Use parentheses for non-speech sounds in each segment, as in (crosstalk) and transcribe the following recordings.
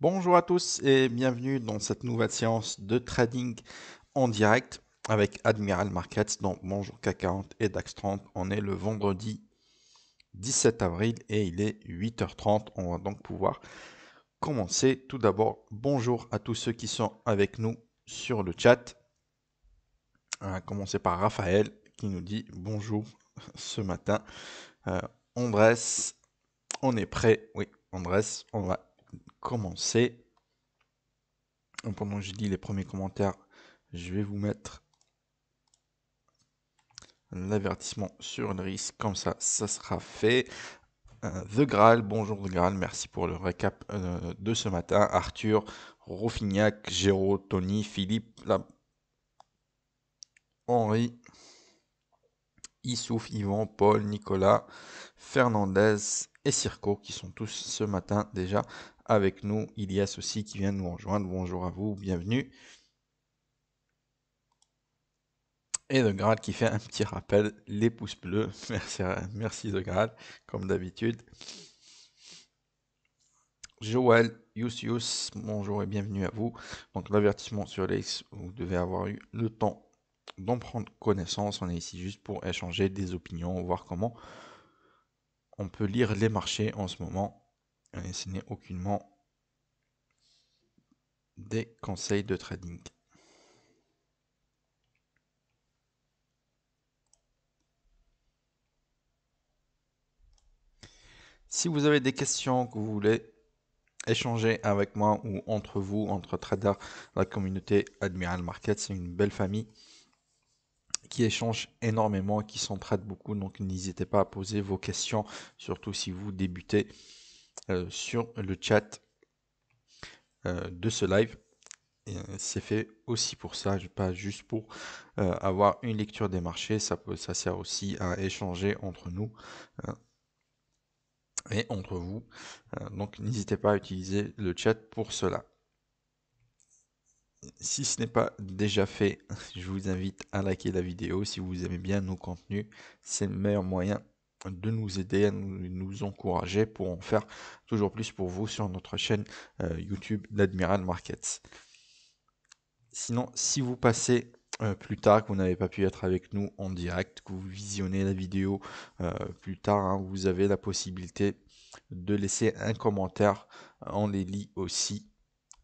Bonjour à tous et bienvenue dans cette nouvelle séance de trading en direct avec Admiral Markets. Donc bonjour K40 et DAX 30. On est le vendredi 17 avril et il est 8h30. On va donc pouvoir commencer. Tout d'abord, bonjour à tous ceux qui sont avec nous sur le chat. On va commencer par Raphaël qui nous dit bonjour ce matin. on euh, on est prêt. Oui, on dresse, on va commencer. Pendant que je dis les premiers commentaires, je vais vous mettre l'avertissement sur le risque. Comme ça, ça sera fait. Euh, The Graal, bonjour The Graal, merci pour le récap euh, de ce matin. Arthur, Rofignac, Géraud, Tony, Philippe, la... Henri, Issouf, Yvan, Paul, Nicolas, Fernandez et Circo qui sont tous ce matin déjà avec nous. Il y a ceci qui vient nous rejoindre. Bonjour à vous, bienvenue. Et The grade qui fait un petit rappel, les pouces bleus. (laughs) Merci, merci The comme d'habitude. Joël, Yus bonjour et bienvenue à vous. Donc l'avertissement sur l'ex vous devez avoir eu le temps d'en prendre connaissance. On est ici juste pour échanger des opinions, voir comment on peut lire les marchés en ce moment ce n'est aucunement des conseils de trading. Si vous avez des questions que vous voulez échanger avec moi ou entre vous, entre traders, la communauté Admiral Market, c'est une belle famille qui échange énormément, qui s'entraide beaucoup. Donc n'hésitez pas à poser vos questions, surtout si vous débutez. Euh, sur le chat euh, de ce live. Euh, c'est fait aussi pour ça, pas juste pour avoir une lecture des marchés, ça, peut, ça sert aussi à échanger entre nous et entre vous. donc n'hésitez pas à utiliser le chat pour cela. Si ce n'est pas déjà fait, (laughs) je vous invite à liker la vidéo si vous aimez bien nos contenus. C'est le meilleur moyen de nous aider, à nous, encourager pour en faire toujours plus pour vous sur notre chaîne euh, YouTube d'Admiral Markets. Sinon, si vous passez euh, plus tard, que vous n'avez pas pu être avec nous en direct, que vous visionnez la vidéo euh, plus tard, hein, vous avez la possibilité de laisser un commentaire. On les lit aussi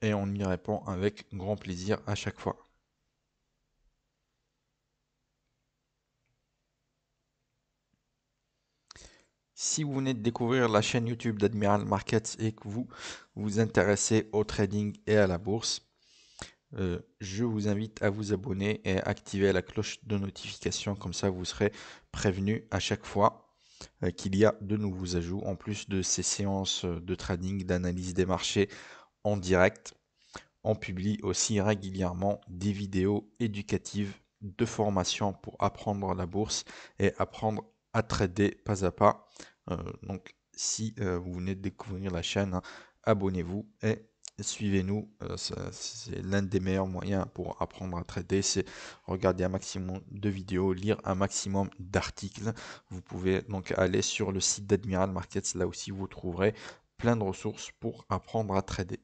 et on y répond avec grand plaisir à chaque fois. Si vous venez de découvrir la chaîne YouTube d'Admiral Markets et que vous vous intéressez au trading et à la bourse, euh, je vous invite à vous abonner et activer la cloche de notification. Comme ça, vous serez prévenu à chaque fois euh, qu'il y a de nouveaux ajouts, en plus de ces séances de trading, d'analyse des marchés en direct. On publie aussi régulièrement des vidéos éducatives de formation pour apprendre la bourse et apprendre à trader pas à pas. Euh, donc si euh, vous venez de découvrir la chaîne, hein, abonnez-vous et suivez-nous. Euh, c'est l'un des meilleurs moyens pour apprendre à trader, c'est regarder un maximum de vidéos, lire un maximum d'articles. Vous pouvez donc aller sur le site d'Admiral Markets, là aussi vous trouverez plein de ressources pour apprendre à trader.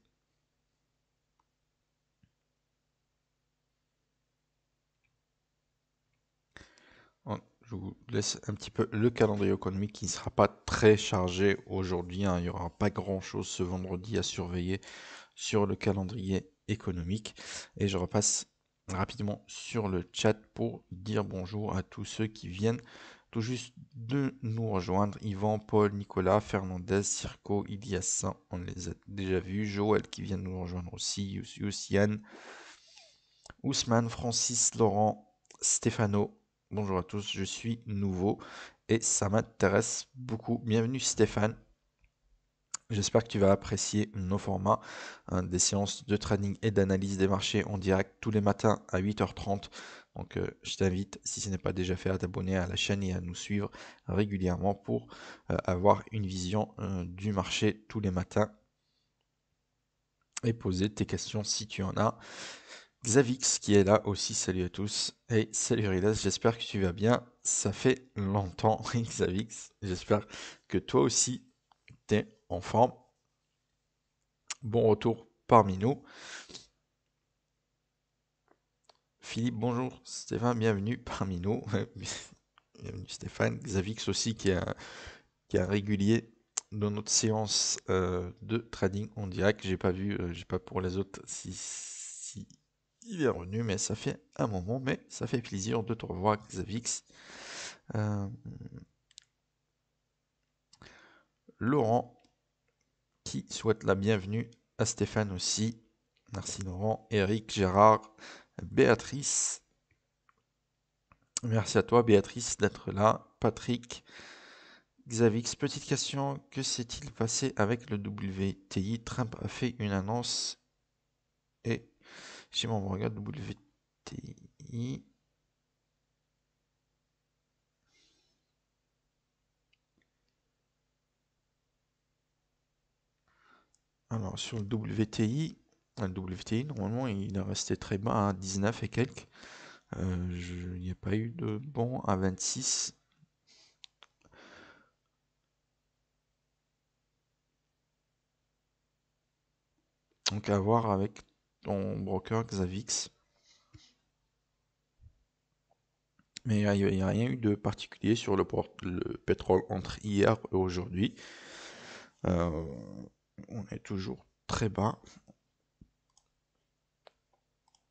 Je vous laisse un petit peu le calendrier économique qui ne sera pas très chargé aujourd'hui. Hein. Il n'y aura pas grand-chose ce vendredi à surveiller sur le calendrier économique. Et je repasse rapidement sur le chat pour dire bonjour à tous ceux qui viennent tout juste de nous rejoindre. Yvan, Paul, Nicolas, Fernandez, Circo, Iliassin, on les a déjà vus. Joël qui vient de nous rejoindre aussi, Yann, Ousmane, Francis, Laurent, Stéphano, Bonjour à tous, je suis nouveau et ça m'intéresse beaucoup. Bienvenue Stéphane. J'espère que tu vas apprécier nos formats hein, des séances de trading et d'analyse des marchés en direct tous les matins à 8h30. Donc euh, je t'invite, si ce n'est pas déjà fait, à t'abonner à la chaîne et à nous suivre régulièrement pour euh, avoir une vision euh, du marché tous les matins et poser tes questions si tu en as. Xavix qui est là aussi, salut à tous. Et salut Rilas, j'espère que tu vas bien. Ça fait longtemps, (laughs) Xavix. J'espère que toi aussi, t'es en forme. Bon retour parmi nous. Philippe, bonjour. Stéphane, bienvenue parmi nous. (laughs) bienvenue Stéphane. Xavix aussi qui est un, régulier dans notre séance euh, de trading en direct. J'ai pas vu, euh, j'ai pas pour les autres si il est revenu, mais ça fait un moment, mais ça fait plaisir de te revoir, Xavix. Euh, Laurent, qui souhaite la bienvenue à Stéphane aussi. Merci Laurent, Eric, Gérard, Béatrice. Merci à toi, Béatrice, d'être là. Patrick, Xavix, petite question, que s'est-il passé avec le WTI Trump a fait une annonce si on regarde WTI. Alors sur le WTI, le WTI normalement il a resté très bas à 19 et quelques. Euh, je, il n'y a pas eu de bon à 26. Donc à voir avec ton broker Xavix. Mais il n'y a, rien eu de particulier sur le, le pétrole entre hier et aujourd'hui. Euh, on est toujours très bas.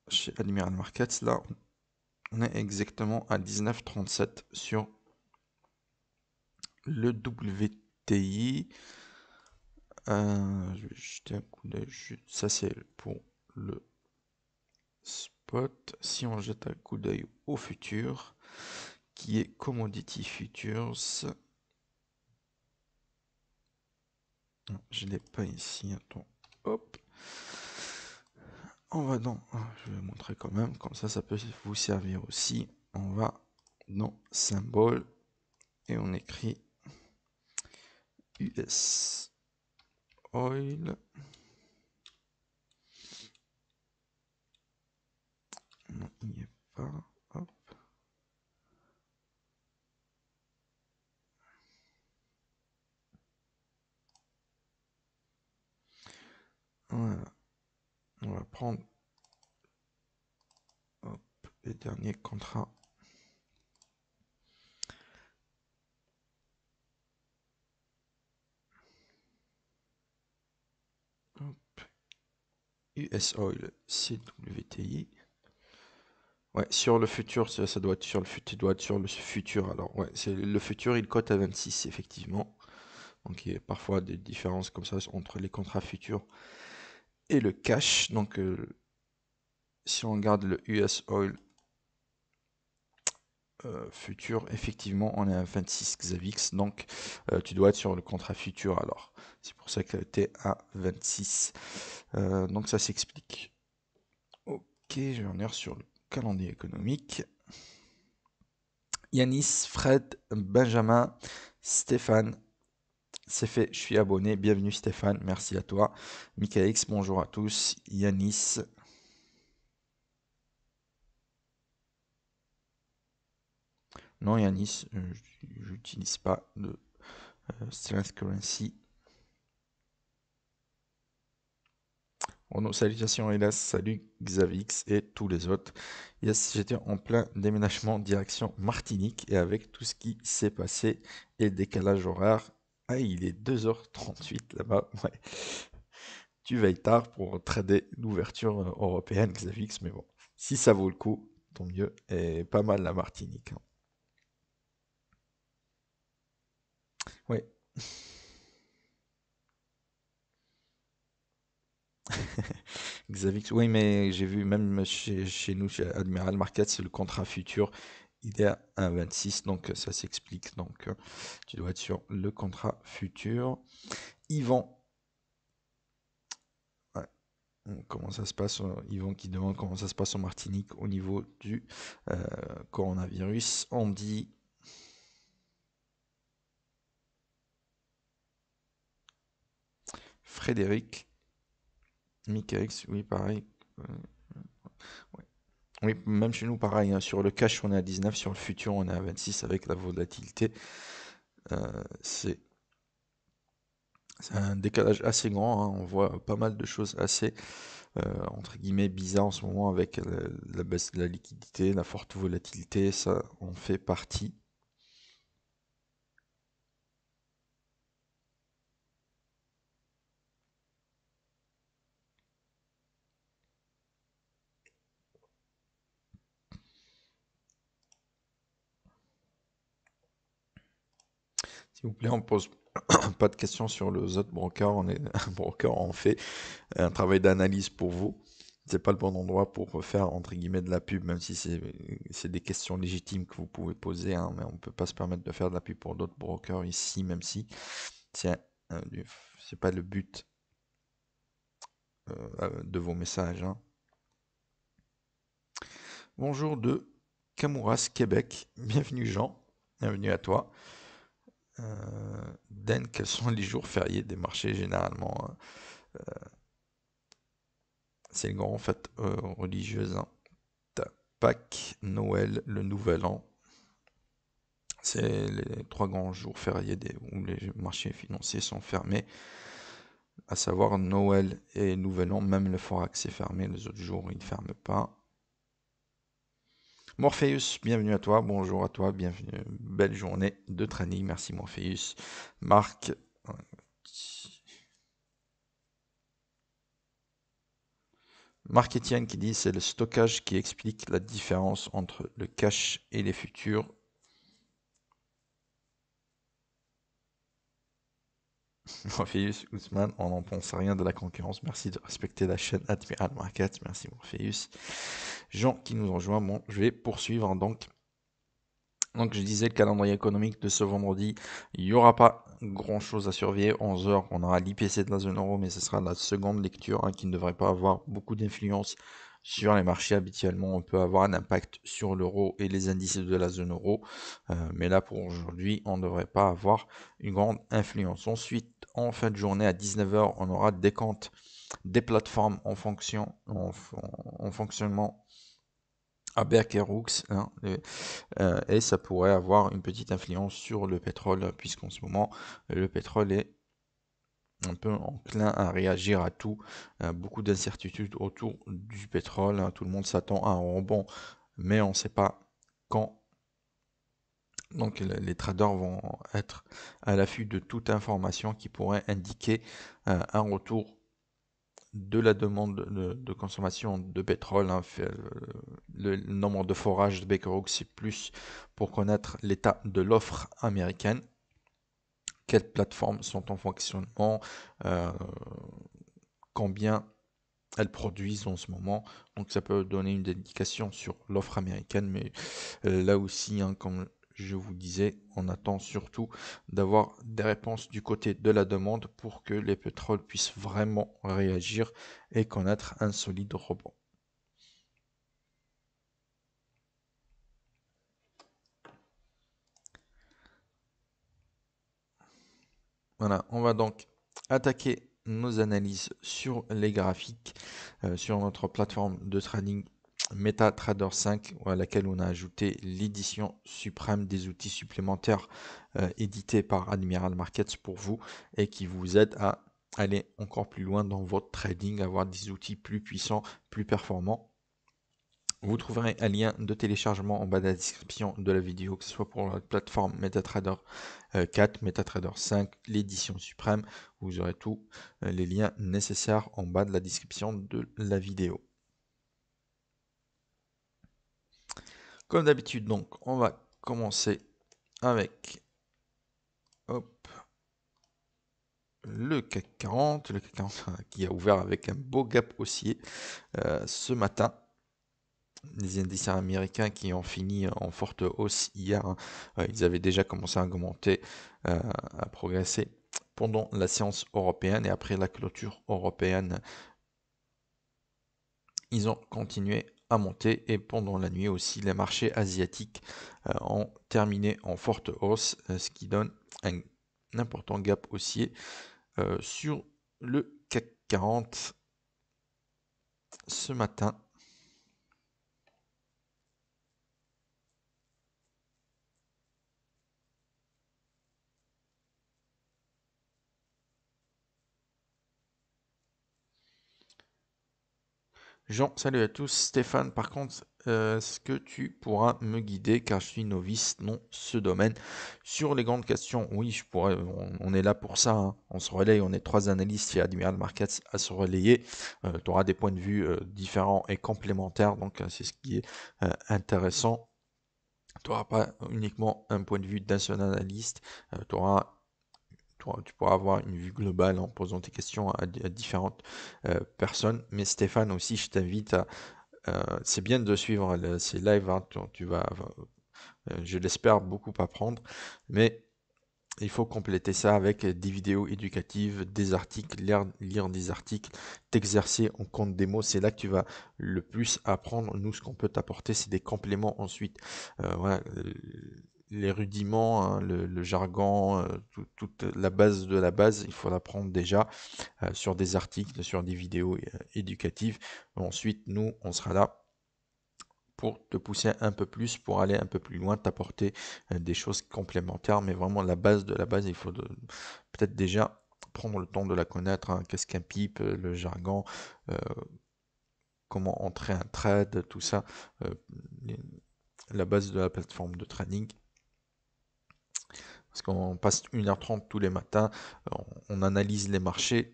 Chez Admiral Markets, là, on est exactement à 19,37 sur le WTI. Euh, je un coup d'œil. Ça, c'est pour le spot. Si on jette un coup d'œil au futur, qui est Commodity Futures. Je n'ai pas ici, attends, hop. On va dans, ah, je vais montrer quand même, comme ça, ça peut vous servir aussi. On va dans symbole et on écrit US Oil. Non, il n'y est pas. Voilà. On va prendre les derniers contrats. US Oil CWTI. Ouais, sur le futur, ça, doit être sur le futur, doit être sur le futur. Alors, ouais, c'est le futur, il cote à 26, effectivement. Donc, il y a parfois des différences comme ça entre les contrats futurs et le cash. Donc, euh, si on regarde le US Oil euh, futur, effectivement, on est à 26 Xavix. Donc, euh, tu dois être sur le contrat futur. Alors, c'est pour ça que tu es à 26. donc, ça s'explique. Ok, je vais revenir sur le calendrier économique. Yanis, Fred, Benjamin, Stéphane. C'est fait, je suis abonné. Bienvenue Stéphane, merci à toi. x bonjour à tous. Yanis. Non, Yanis, euh, je n'utilise pas de euh, strength Currency. Oh salutations hélas, salut Xavix et tous les autres. Yes, j'étais en plein déménagement direction Martinique et avec tout ce qui s'est passé et décalage horaire, ah, il est 2h38 là-bas, (laughs) ouais. Tu veilles tard pour trader l'ouverture euh, européenne Xavix, mais bon, si ça vaut le coup, tant mieux, et pas mal la Martinique. Oui. Hein. Ouais. (laughs) (laughs) Xavier, oui, mais j'ai vu même chez, nous, chez Admiral markets c'est le contrat futur. Il est à 1,26, donc ça s'explique. Donc euh, tu dois être sur le contrat futur. Yvan. Comment ça se passe euh, Yvan qui demande comment ça se passe en Martinique au niveau du euh, coronavirus. On dit Frédéric Mikex, oui, pareil. Euh, oui, même chez nous, pareil. Hein. sur le cash, on est à 19. Sur le futur, on est à 26 avec la volatilité. Euh, c'est un décalage assez grand. Hein. On voit pas mal de choses assez, euh, entre guillemets, bizarres en ce moment avec la, la, baisse de la liquidité, la forte volatilité. Ça en fait partie. S'il vous plaît, on pose (coughs) pas de questions sur le autres broker. On est broker, on fait un travail d'analyse pour vous. C'est pas le bon endroit pour faire entre guillemets de la pub, même si c'est des questions légitimes que vous pouvez poser, hein, mais on peut pas se permettre de faire de la pub pour d'autres brokers ici, même si c'est c'est pas le but euh, euh, de vos messages. Hein. Bonjour de Camouras, Québec. Bienvenue Jean, bienvenue à toi. Euh, den quels sont les jours fériés des marchés généralement hein? euh, C'est les grand fêtes euh, religieuse hein. Pâques, Noël, le Nouvel An. C'est les trois grands jours fériés des, où les marchés financiers sont fermés, à savoir Noël et Nouvel An. Même le Forex est fermé, les autres jours, ils ne ferme pas. Morpheus, bienvenue à toi, bonjour à toi, bienvenue, belle journée de training, merci Morpheus. Marc, Marc Etienne qui dit c'est le stockage qui explique la différence entre le cash et les futurs (laughs) Morpheus, Ousmane, on n'en pense rien de la concurrence. Merci de respecter la chaîne Admiral Market. Merci Morpheus. Jean qui nous rejoint. Bon, je vais poursuivre hein. donc. Donc je disais le calendrier économique de ce vendredi, il n'y aura pas grand chose à surveiller. 11h, on aura l'IPC de la zone euro, mais ce sera la seconde lecture hein, qui ne devrait pas avoir beaucoup d'influence sur les marchés. Habituellement, on peut avoir un impact sur l'euro et les indices de la zone euro. Euh, mais là, pour aujourd'hui, on ne devrait pas avoir une grande influence. Ensuite, en fin de journée à 19h, on aura des comptes des plateformes en fonction en, fonctionnement à Berkerux hein, euh, et ça pourrait avoir une petite influence sur le pétrole puisqu'en ce moment le pétrole est un peu enclin à réagir à tout, euh, beaucoup d'incertitudes autour du pétrole, hein. tout le monde s'attend à un rebond mais on ne sait pas quand donc les traders vont être à l'affût de toute information qui pourrait indiquer euh, un retour de la demande de, consommation de pétrole. Hein, euh, le, nombre de forages de Baker Hughes, plus pour connaître l'état de l'offre américaine. Quelles plateformes sont en fonctionnement euh, Combien elles produisent en ce moment. Donc ça peut donner une indication sur l'offre américaine, mais là aussi, hein, comme je vous disais, on attend surtout d'avoir des réponses du côté de la demande pour que les pétroles puissent vraiment réagir et connaître un solide rebond. Voilà, on va donc attaquer nos analyses sur les graphiques euh, sur notre plateforme de trading MetaTrader 5 à laquelle on a ajouté l'édition suprême des outils supplémentaires euh, édités par Admiral Markets pour vous et qui vous aide à aller encore plus loin dans votre trading, avoir des outils plus puissants, plus performants. Vous trouverez un lien de téléchargement en bas de la description de la vidéo, que ce soit pour la plateforme MetaTrader 4, euh, MetaTrader 5, l'édition suprême. Vous aurez tous euh, les liens nécessaires en bas de la description de la vidéo. Comme d'habitude, donc, on va commencer avec hop, le CAC 40, le CAC 40 qui a ouvert avec un beau gap haussier euh, ce matin les indices américains qui ont fini en forte hausse hier, hein. euh, ils avaient déjà commencé à augmenter, euh, à progresser pendant la séance européenne et après la clôture européenne, ils ont continué monter et pendant la nuit aussi les marchés asiatiques euh, ont terminé en forte hausse, euh, ce qui donne un, important gap haussier euh, sur le CAC 40 ce matin. Jean, salut à tous. Stéphane, par contre, euh, est-ce que tu pourras me guider car je suis novice dans ce domaine Sur les grandes questions, oui, je pourrais, on, est là pour ça. Hein. On se relaye, on est trois analystes chez Admiral Markets à se relayer. Euh, tu auras des points de vue euh, différents et complémentaires, donc c'est ce qui est intéressant. Tu n'auras pas uniquement un point de vue d'un seul analyste, tu auras tu pourras avoir une vue globale en posant tes questions à, différentes euh, personnes. Mais Stéphane aussi, je t'invite à... Euh, c'est bien de suivre ces lives, hein, tu, vas, euh, je l'espère, beaucoup apprendre, mais il faut compléter ça avec des vidéos éducatives, des articles, lire, lire des articles, t'exercer en compte des mots, c'est là que tu vas le plus apprendre. Nous, ce qu'on peut t'apporter, c'est des compléments ensuite. voilà, les rudiments, hein, le, jargon, euh, toute la base de la base, il faut l'apprendre déjà euh, sur des articles, sur des vidéos euh, éducatives. Ensuite, nous, on sera là pour te pousser un peu plus, pour aller un peu plus loin, t'apporter des choses complémentaires. Mais vraiment, la base de la base, il faut peut-être déjà prendre le temps de la connaître. Hein. Qu'est-ce qu'un pipe, le jargon comment entrer un trade, tout ça, la base de la plateforme de trading. Parce qu'on passe 1h30 tous les matins, on analyse les marchés.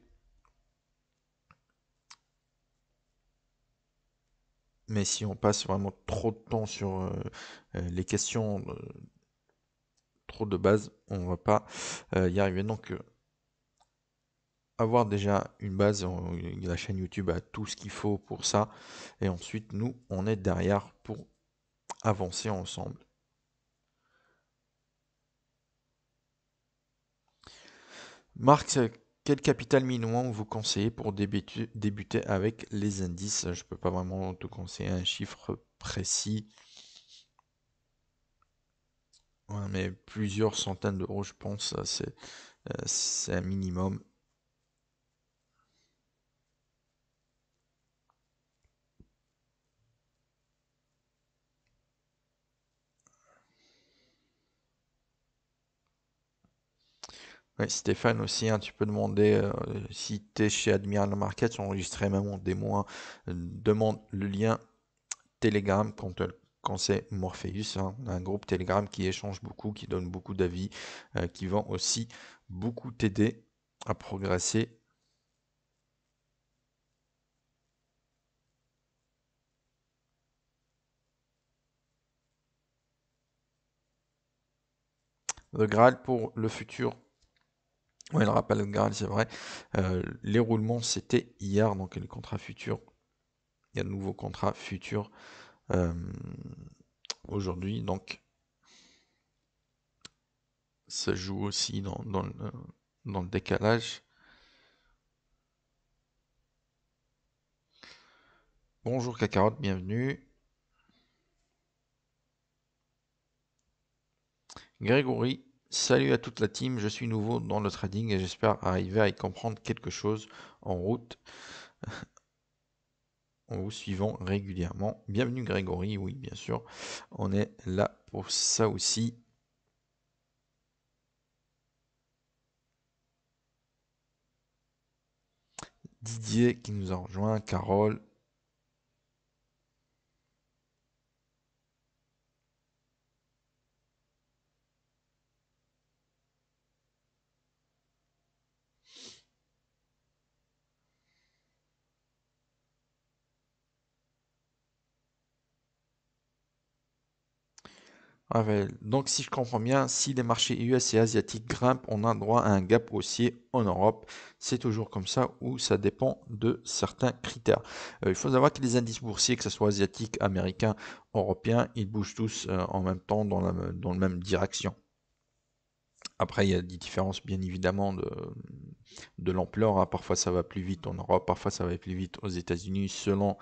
Mais si on passe vraiment trop de temps sur euh, euh, les questions, euh, trop de base, on ne va pas y arriver. Donc, avoir déjà une base, la chaîne YouTube a tout ce qu'il faut pour ça. Et ensuite, nous, on est derrière pour avancer ensemble. Marc, quel capital minimum vous conseillez pour débuter, avec les indices Je ne peux pas vraiment te conseiller un chiffre précis. mais plusieurs centaines d'euros, je pense, euh, c'est un minimum. Stéphane aussi, hein, tu peux demander euh, si tu es chez Admiral Markets, enregistré même en démo, hein. euh, demande le lien Telegram quand, euh, quand c'est Morpheus, hein. un groupe Telegram qui échange beaucoup, qui donne beaucoup d'avis, qui vont aussi beaucoup t'aider à progresser. Le Graal pour le futur oui, le rappel de Graal, c'est vrai. Euh, les roulements, c'était hier, donc les contrats futur Il y a de nouveaux contrats futurs euh, aujourd'hui. Donc, ça joue aussi dans, le, dans le décalage. Bonjour Cacarotte, bienvenue. Grégory Salut à toute la team, je suis nouveau dans le trading et j'espère arriver à y comprendre quelque chose en route (laughs) en vous suivant régulièrement. Bienvenue Grégory, oui bien sûr, on est là pour ça aussi. Didier qui nous a rejoint, Carole, Donc, si je comprends bien, si les marchés US et asiatiques grimpent, on a droit à un gap haussier en Europe. C'est toujours comme ça ou ça dépend de certains critères. Euh, il faut savoir que les indices boursiers, que ce soit asiatique américain européen ils bougent tous euh, en même temps dans la, même direction. Après, il y a des différences bien évidemment de, de l'ampleur. Hein. Parfois, ça va plus vite en Europe, parfois, ça va plus vite aux États-Unis, selon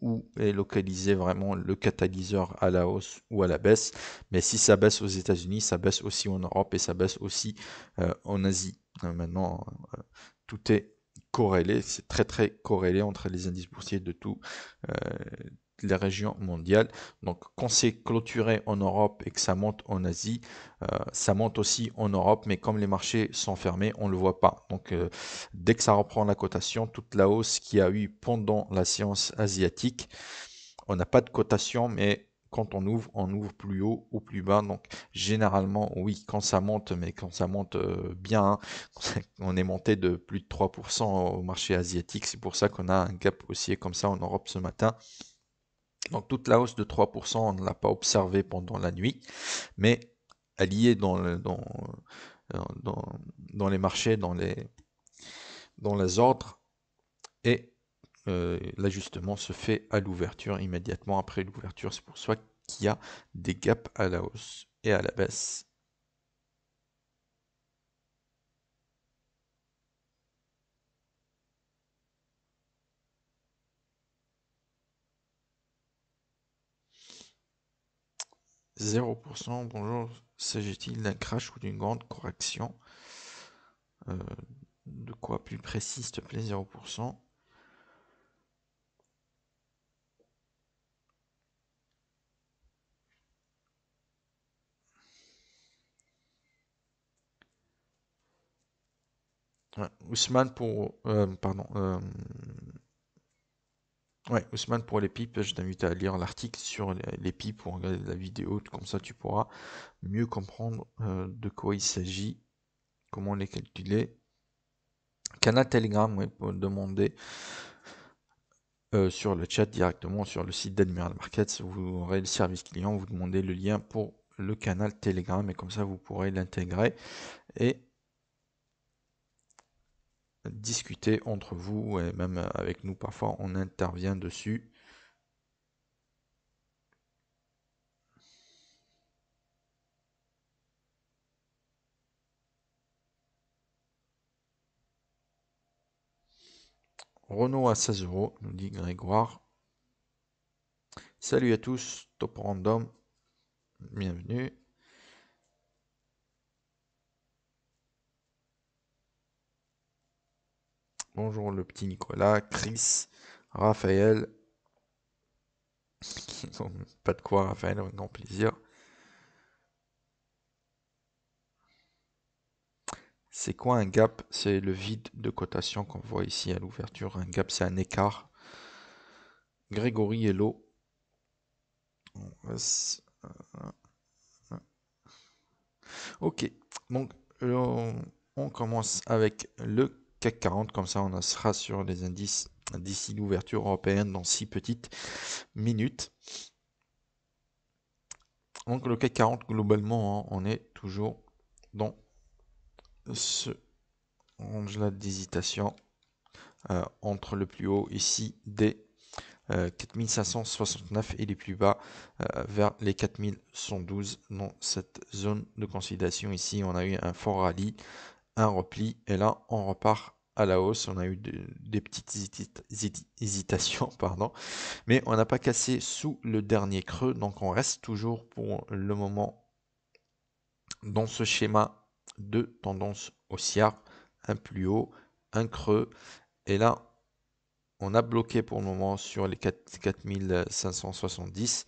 où est localisé vraiment le catalyseur à la hausse ou à la baisse. Mais si ça baisse aux États-Unis, ça baisse aussi en Europe et ça baisse aussi euh, en Asie. Euh, maintenant, euh, tout est corrélé, c'est très très corrélé entre les indices boursiers de tout, les régions mondiales. Donc quand c'est clôturé en Europe et que ça monte en Asie, euh, ça monte aussi en Europe, mais comme les marchés sont fermés, on le voit pas. Donc euh, dès que ça reprend la cotation, toute la hausse qu'il y a eu pendant la séance asiatique, on n'a pas de cotation, mais quand on ouvre, on ouvre plus haut ou plus bas. Donc généralement, oui, quand ça monte, mais quand ça monte euh, bien, hein, (laughs) on est monté de plus de 3% au marché asiatique. C'est pour ça qu'on a un gap aussi comme ça en Europe ce matin. Donc toute la hausse de 3%, on ne l'a pas observée pendant la nuit, mais elle y est euh, dans, dans, les marchés, dans les, dans les ordres, et euh, l'ajustement se fait à l'ouverture, immédiatement après l'ouverture. C'est pour ça qu'il y a des gaps à la hausse et à la baisse 0%. Bonjour, s'agit-il d'un crash ou d'une grande correction euh, De quoi plus précis, s'il te plaît, 0% Ousmane pour euh, pardon euh, Ouais, Ousmane, pour les pipes, je t'invite à lire l'article sur les pipes pour regarder la vidéo, comme ça tu pourras mieux comprendre euh, de quoi il s'agit, comment les calculer. Canal Telegram, vous pour demander euh, sur le chat directement sur le site d'Admiral Markets, vous aurez le service client, vous demandez le lien pour le canal Telegram et comme ça vous pourrez l'intégrer et discuter entre vous et même avec nous parfois on intervient dessus. Renault à 16 euros, nous dit Grégoire. Salut à tous, Top Random, bienvenue. Bonjour le petit Nicolas, Chris, Raphaël. (laughs) pas de quoi, Raphaël, avec grand plaisir. C'est quoi un gap C'est le vide de cotation qu'on voit ici à l'ouverture. Un gap, c'est un écart. Grégory Hello. Ok, donc euh, on commence avec le CAC 40, comme ça on sera sur les indices d'ici l'ouverture européenne dans 6 petites minutes. Donc le CAC 40 globalement, hein, on est toujours dans ce range-là d'hésitation euh, entre le plus haut ici des 4569 euh, et les plus bas euh, vers les 4112 dans cette zone de consolidation. Ici, on a eu un fort rallye un repli et là on repart à la hausse. On a eu des petites hésitations, (laughs) pardon, mais on n'a pas cassé sous le dernier creux, donc on reste toujours pour le moment dans ce schéma de tendance haussière, un plus haut, un creux, et là on a bloqué pour le moment sur les 4570.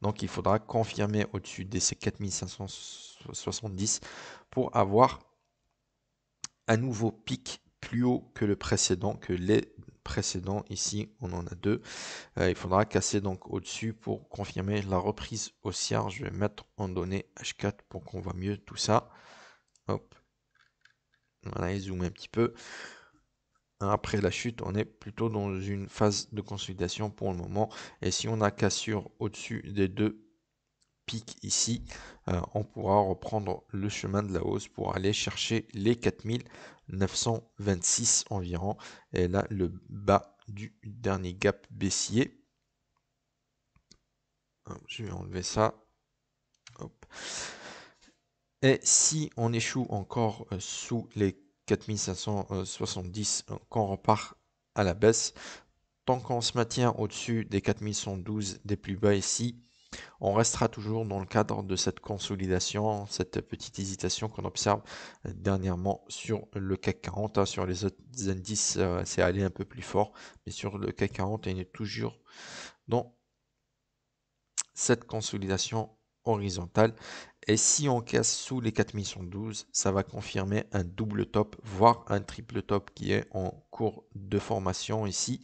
Donc il faudra confirmer au-dessus de ces 4570 pour avoir nouveau pic plus haut que le précédent, que les précédents. Ici, on en a deux. Euh, il faudra casser donc au-dessus pour confirmer la reprise haussière. Je vais mettre en données H4 pour qu'on voit mieux tout ça. Hop. Voilà, et zoomer un petit peu. Après la chute, on est plutôt dans une phase de consolidation pour le moment. Et si on a cassure au-dessus des deux pic ici, euh, on pourra reprendre le chemin de la hausse pour aller chercher les 4926 environ. Et là, le bas du dernier gap baissier. Je vais enlever ça. Et si on échoue encore euh, sous les 4570, euh, qu'on repart à la baisse, tant qu'on se maintient au-dessus des 4112 des plus bas ici, on restera toujours dans le cadre de cette consolidation, cette petite hésitation qu'on observe euh, dernièrement sur le CAC 40. Hein, sur les autres indices, euh, c'est allé un peu plus fort, mais sur le CAC 40, il est toujours dans cette consolidation horizontale et si on casse sous les 4112, ça va confirmer un double top, voire un triple top qui est en cours de formation ici.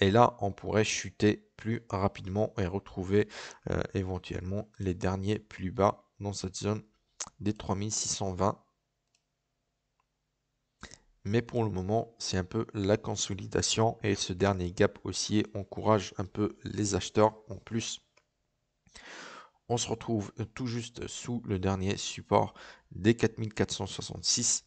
Et là, on pourrait chuter plus rapidement et retrouver euh, éventuellement les derniers plus bas dans cette zone des 3620. Mais pour le moment, c'est un peu la consolidation et ce dernier gap haussier encourage un peu les acheteurs en plus. On se retrouve tout juste sous le dernier support des 4466.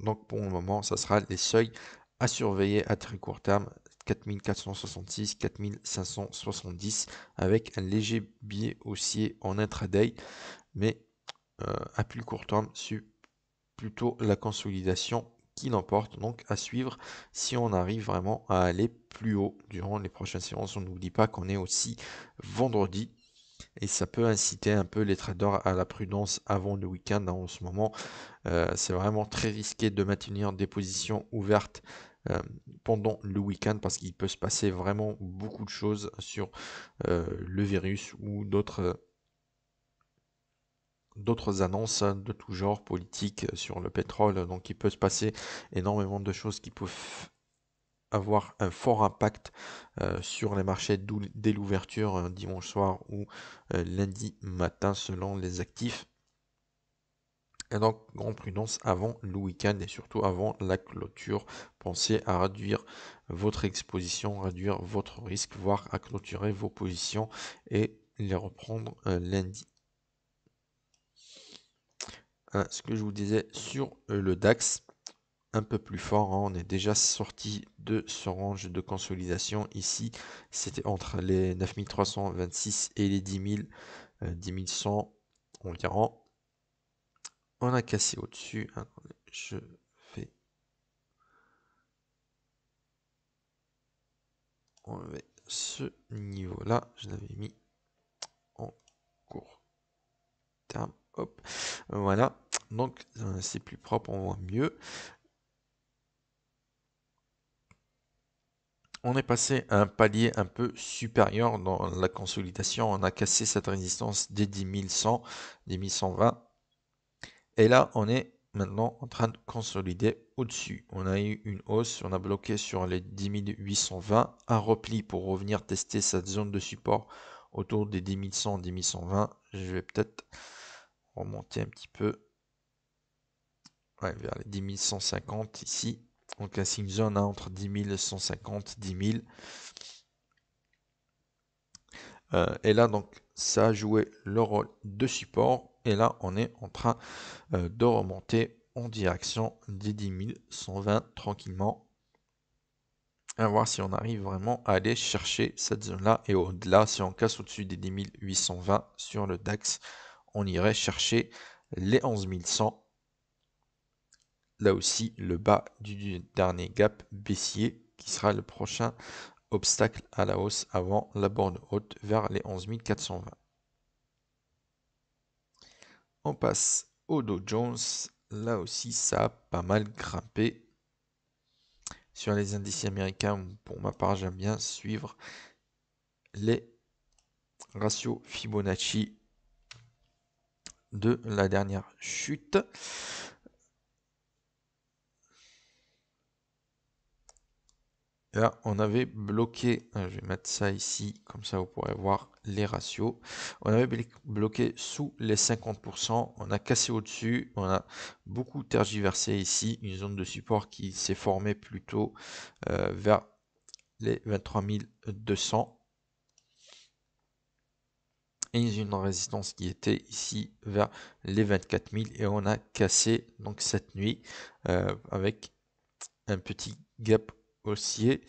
Donc pour le moment, ça sera les seuils à surveiller à très court terme 4466, 4570 avec un léger biais haussier en intraday, mais euh, à plus court terme, c'est plutôt la consolidation qui l'emporte. Donc à suivre si on arrive vraiment à aller plus haut durant les prochaines séances. On n'oublie pas qu'on est aussi vendredi et ça peut inciter un peu les traders à la prudence avant le week-end. Hein, en ce moment, euh, c'est vraiment très risqué de maintenir des positions ouvertes euh, pendant le week-end parce qu'il peut se passer vraiment beaucoup de choses sur euh, le virus ou d'autres d'autres annonces hein, de tout genre politiques sur le pétrole. Donc il peut se passer énormément de choses qui peuvent avoir un fort impact euh, sur les marchés dès l'ouverture euh, dimanche soir ou euh, lundi matin selon les actifs. Et donc, grande prudence avant le week-end et surtout avant la clôture. Pensez à réduire votre exposition, réduire votre risque, voire à clôturer vos positions et les reprendre lundi. Hein, ce que je vous disais sur le DAX, peu plus fort. Hein. On est déjà sorti de ce range de consolidation. Ici, c'était entre les 9326 et les 10 000, euh, 10 On a cassé au-dessus. Je vais enlever ce niveau-là. Je l'avais mis en court terme. Hop, voilà. Donc euh, c'est plus propre, on voit mieux. on est passé à un palier un peu supérieur dans la consolidation. On a cassé cette résistance des 10 100, Et là, on est maintenant en train de consolider au-dessus. On a eu une hausse, on a bloqué sur les 10 820, un repli pour revenir tester cette zone de support autour des 10 100, 10 Je vais peut-être remonter un petit peu vers les 10 ici. Donc la une Zone hein, entre 10 150, 10 et là, donc, ça a joué le rôle de support. Et là, on est en train euh, de remonter en direction des 10 120 tranquillement. À voir si on arrive vraiment à aller chercher cette zone-là. Et au-delà, si on casse au-dessus des 10 820 sur le DAX, on irait chercher les 11 100 là aussi le bas du dernier gap baissier qui sera le prochain obstacle à la hausse avant la borne haute vers les 11 420. On passe au Dow Jones. Là aussi, ça a pas mal grimpé. Sur les indices américains, pour ma part, j'aime bien suivre les ratios Fibonacci de la dernière chute. on avait bloqué, euh, je vais mettre ça ici, comme ça vous pourrez voir les ratios. On avait bloqué sous les 50%, on a cassé au-dessus, on a beaucoup tergiversé ici, une zone de support qui s'est formée plutôt euh, vers les 23 200 et une résistance qui était ici vers les 24 000 et on a cassé donc cette nuit euh, avec un petit gap haussier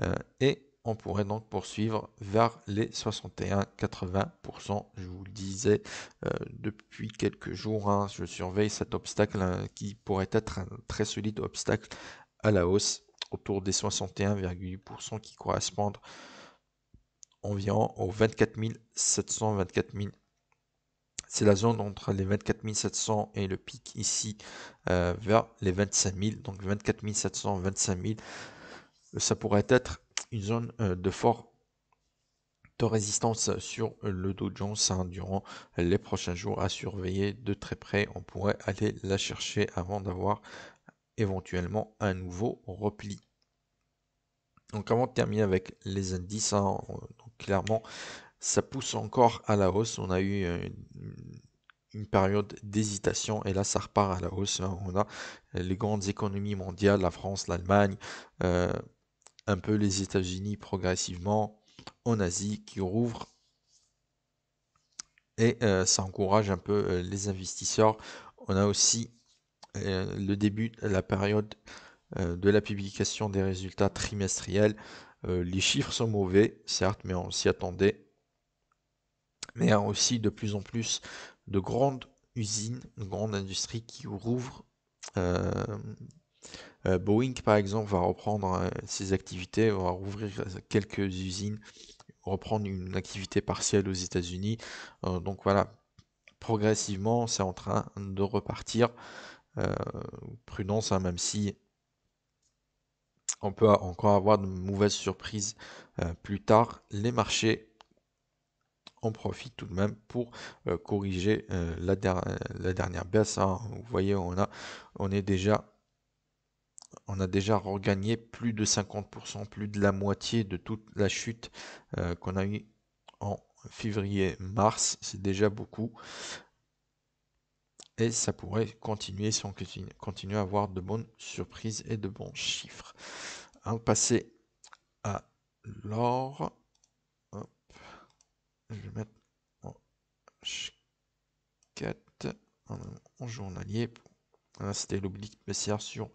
euh, et on pourrait donc poursuivre vers les 61-80%. Je vous le disais euh, depuis quelques jours, hein, je surveille cet obstacle hein, qui pourrait être un très solide obstacle à la hausse autour des 61,8% qui correspondent environ aux 24 724 c'est la zone entre les 24 700 et le pic ici euh, vers les 25 000. Donc 24 700, 000 ça pourrait être une zone euh, de forte résistance sur le Dow Jones hein, durant les prochains jours à surveiller de très près. On pourrait aller la chercher avant d'avoir éventuellement un nouveau repli. Donc avant de terminer avec les indices, hein, clairement ça pousse encore à la hausse. On a eu euh, une, période d'hésitation et là ça repart à la hausse. Hein. On a les grandes économies mondiales, la France, l'Allemagne. Euh, un peu les États-Unis progressivement en Asie qui rouvre Et ça euh, encourage un peu euh, les investisseurs. On a aussi euh, le début, de la période de la publication des résultats trimestriels. les chiffres sont mauvais, certes, mais on s'y attendait. Mais a aussi de plus en plus de grandes usines, de grandes industries qui rouvrent euh, Boeing, par exemple, va reprendre ses activités, va rouvrir quelques usines, reprendre une activité partielle aux États-Unis. Euh, donc voilà, progressivement, c'est en train de repartir. Euh, prudence, hein, même si on peut encore avoir de mauvaises surprises plus tard. Les marchés en profitent tout de même pour corriger la, dernière baisse. Hein. Vous voyez, on, a, on est déjà on a déjà regagné plus de 50%, plus de la moitié de toute la chute euh, qu'on a eu en février-mars. C'est déjà beaucoup. Et ça pourrait continuer si on continue, à avoir de bonnes surprises et de bons chiffres. On hein, va passer à l'or. Je vais mettre en 4 en journalier pour Hein, c'était l'oblique baissière sur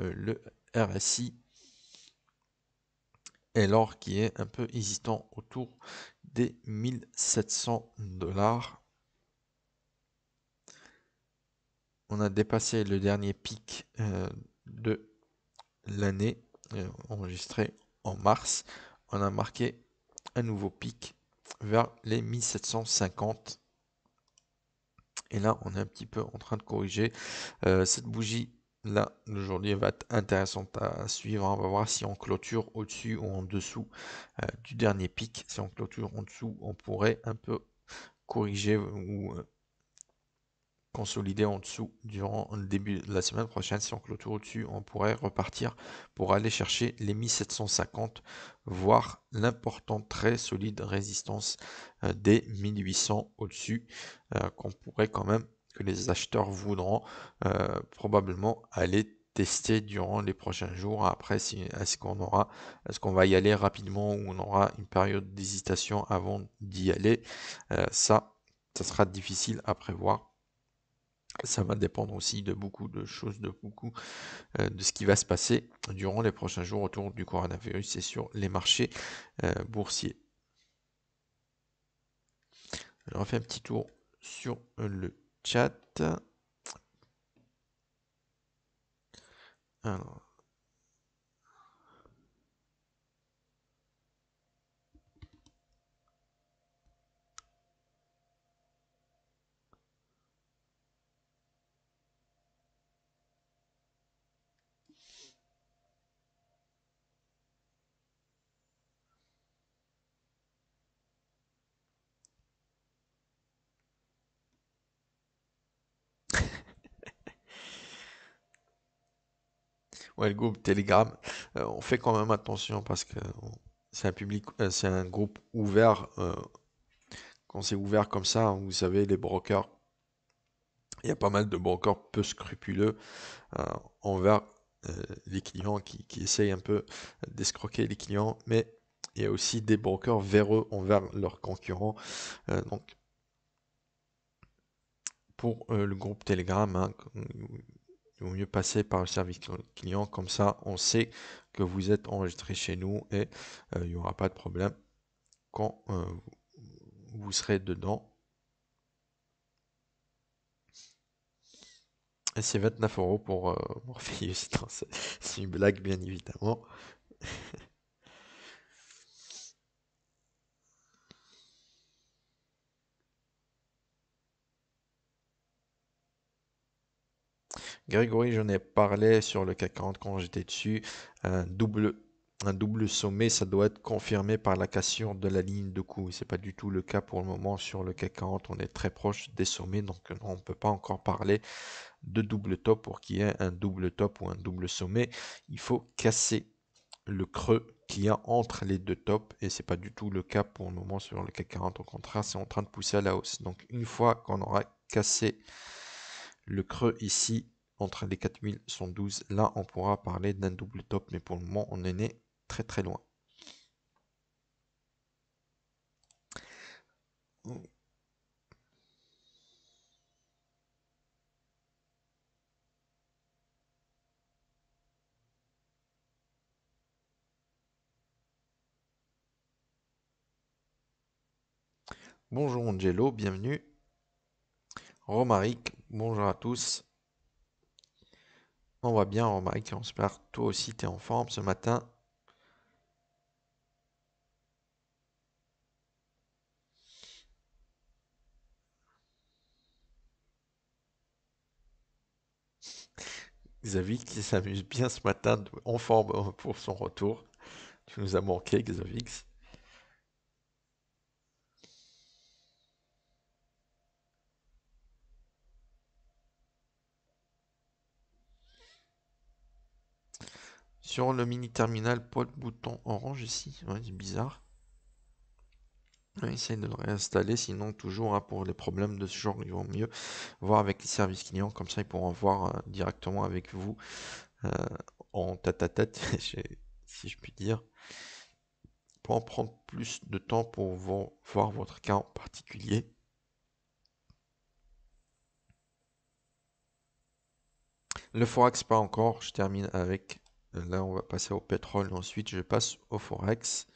euh, le RSI. Et l'or qui est un peu hésitant autour des 1700 dollars. On a dépassé le dernier pic euh, de l'année euh, enregistré en mars. On a marqué un nouveau pic vers les 1750 et là, on est un petit peu en train de corriger euh, cette bougie. Là, aujourd'hui, elle va être intéressante à suivre. Hein. On va voir si on clôture au-dessus ou en dessous euh, du dernier pic. Si on clôture en dessous, on pourrait un peu corriger ou euh, consolider en dessous durant le début de la semaine prochaine. Si on clôture au-dessus, on pourrait repartir pour aller chercher les 1750, voire l'important très solide résistance euh, des 1800 au-dessus, euh, qu'on pourrait quand même, que les acheteurs voudront euh, probablement aller tester durant les prochains jours. Après, si, est-ce qu'on aura, est-ce qu'on va y aller rapidement ou on aura une période d'hésitation avant d'y aller Ça, ça sera difficile à prévoir ça va dépendre aussi de beaucoup de choses, de beaucoup euh, de ce qui va se passer durant les prochains jours autour du coronavirus et sur les marchés euh, boursiers. Alors on fait un petit tour sur le chat. Alors, le groupe Telegram. Euh, on fait quand même attention parce que c'est un public, euh, c'est un groupe ouvert. Euh, quand c'est ouvert comme ça, vous savez, les brokers, il y a pas mal de brokers peu scrupuleux envers les clients qui, essayent un peu d'escroquer les clients, mais il y a aussi des brokers véreux envers leurs concurrents. donc, pour le groupe Telegram, hein, mieux passer par le service client. Comme ça, on sait que vous êtes enregistré chez nous et euh, il n'y aura pas de problème quand euh, vous serez dedans. Et c'est 29 euros pour mon euh, fils. (laughs) C'est une blague, bien évidemment. (laughs) Grégory, j'en ai parlé sur le CAC 40 quand j'étais dessus. Un double, un double sommet, ça doit être confirmé par la cassure de la ligne de cou Ce n'est pas du tout le cas pour le moment sur le CAC 40. On est très proche des sommets, donc on ne peut pas encore parler de double top. Pour qu'il y ait un double top ou un double sommet, il faut casser le creux qu'il y a entre les deux tops et c'est pas du tout le cas pour le moment sur le CAC 40 au contraire c'est en train de pousser à la hausse donc une fois qu'on aura cassé le creux ici entre les 4112. Là, on pourra parler d'un double top, mais pour le moment, on est né très très loin. Bonjour Angelo, bienvenue. Romaric, bonjour à tous. On voit bien, au Mike, on se Toi aussi, tu es en forme ce matin. (laughs) Xavier qui s'amuse bien ce matin en forme euh, pour son retour. Tu nous as manqué, Xavix. Sur le mini terminal, pas bouton orange ici. Ouais, c'est bizarre. Essaye de le réinstaller, sinon toujours hein, pour les problèmes de ce genre, il vaut mieux voir avec les services clients, comme ça ils pourront voir euh, directement avec vous euh, en tête à tête, (laughs) si je puis dire, pour en prendre plus de temps pour voir votre cas en particulier. Le forex pas encore, je termine avec Là, on va passer au pétrole. Ensuite, je passe au Forex.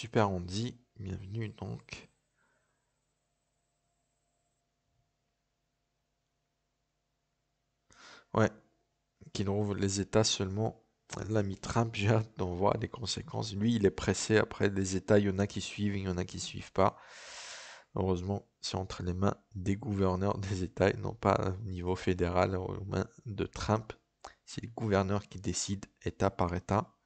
Super Andy, bienvenue donc. Ouais, qu'il rouvre les États seulement. L'ami Trump, j'ai hâte d'en les conséquences. Lui, il est pressé après les États. Il y en a qui suivent, il y en a qui suivent pas. Heureusement, c'est entre les mains des gouverneurs des États et non pas au niveau fédéral aux mains de Trump. C'est le gouverneur qui décide État par État.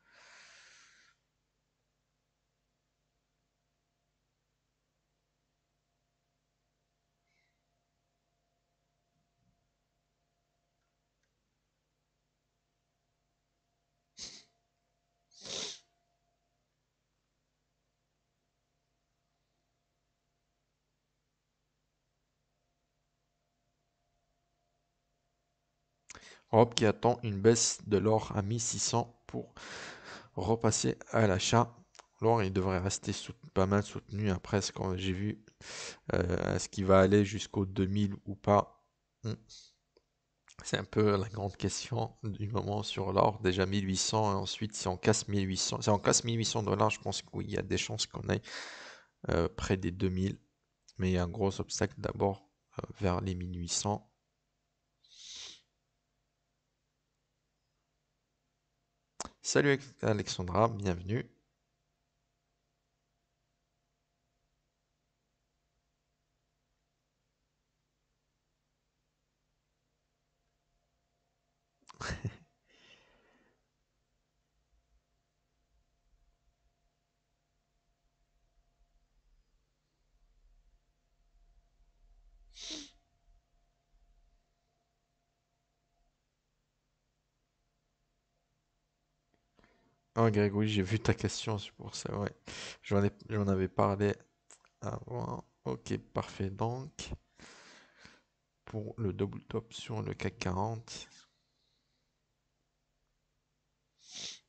Europe qui attend une baisse de l'or à 1600 pour repasser à l'achat. L'or, il devrait rester pas mal soutenu. Après, ce que j'ai vu, est-ce euh, qu'il va aller jusqu'au 2000 ou pas hmm. C'est un peu la grande question du moment sur l'or. Déjà 1800, et ensuite, si on casse 1800, si on casse 1800 dollars, je pense qu'il y a des chances qu'on ait euh, près des 2000. Mais il y a un gros obstacle d'abord euh, vers les 1800 Salut Alexandra, bienvenue. (laughs) Oh, j'ai vu ta question, c'est pour ça, ouais. J'en avais parlé avant. Ok, parfait. Donc, pour le double top sur le CAC 40. (laughs)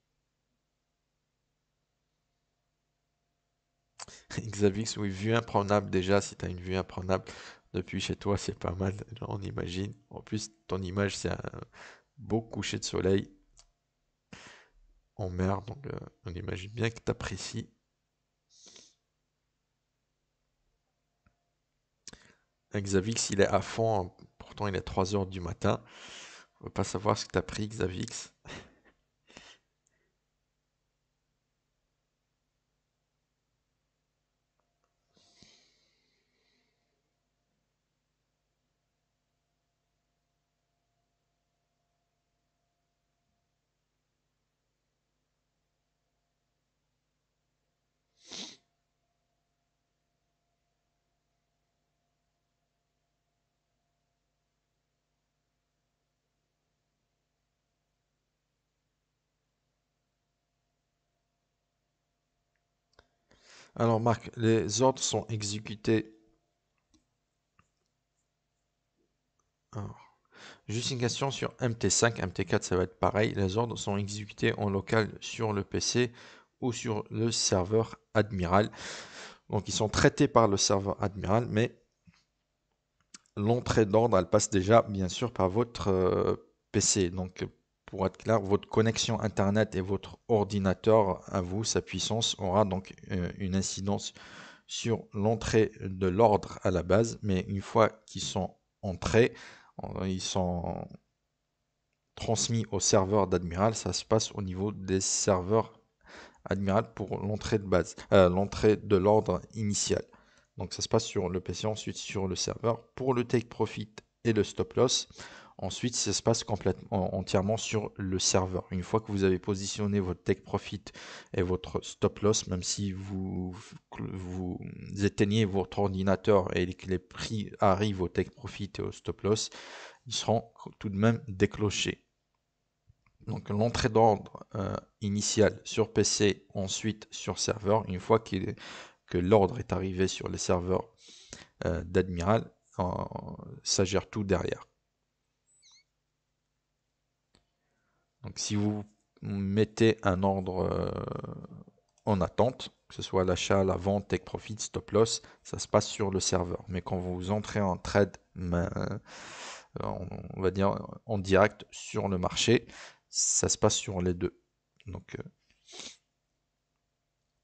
Xavix, oui, vue imprenable déjà, si tu as une vue imprenable depuis chez toi, c'est pas mal, on imagine. En plus, ton image, c'est un beau coucher de soleil en mer, donc euh, on imagine bien que tu apprécies. Xavix, il est à fond, hein. pourtant il est 3h du matin. On ne pas savoir ce que tu as pris, Xavix. Alors Marc, les ordres sont exécutés. Juste une question sur MT5, MT4, ça va être pareil. Les ordres sont exécutés en local sur le PC ou sur le serveur Admiral. Donc ils sont traités par le serveur Admiral, mais l'entrée d'ordre, elle passe déjà bien sûr par votre euh, PC. Donc être clair, votre connexion Internet et votre ordinateur à vous, sa puissance, aura donc euh, une incidence sur l'entrée de l'ordre à la base, mais une fois qu'ils sont entrés, ils sont transmis au serveur d'Admiral, ça se passe au niveau des serveurs Admiral pour l'entrée de base, euh, l'entrée de l'ordre initial. Donc ça se passe sur le PC, ensuite sur le serveur. Pour le take profit et le stop loss, Ensuite, ça se passe complètement, entièrement sur le serveur. Une fois que vous avez positionné votre take profit et votre stop loss, même si vous, éteignez votre ordinateur et que les prix arrivent au take profit et au stop loss, ils seront tout de même déclenchés. Donc l'entrée d'ordre euh, initiale sur PC, ensuite sur serveur. Une fois que l'ordre est arrivé sur le serveur euh, d'Admiral, ça gère tout derrière. Donc si vous mettez un ordre euh, en attente, que ce soit l'achat, la vente, take profit, stop loss, ça se passe sur le serveur. Mais quand vous entrez en trade, euh, on va dire en direct sur le marché, ça se passe sur les deux. Donc, euh,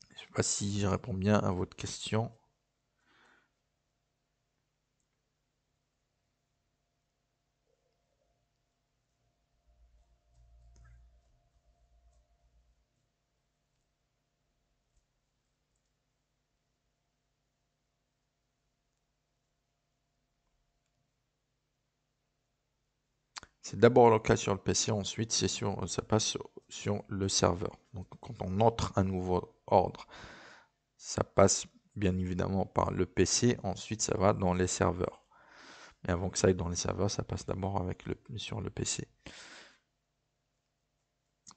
je ne sais pas si je réponds bien à votre question. C'est d'abord local sur le PC, ensuite c'est sur, ça passe sur le serveur. Donc quand on entre un nouveau ordre, ça passe bien évidemment par le PC, ensuite ça va dans les serveurs. Mais avant que ça aille dans les serveurs, ça passe d'abord avec le, sur le PC.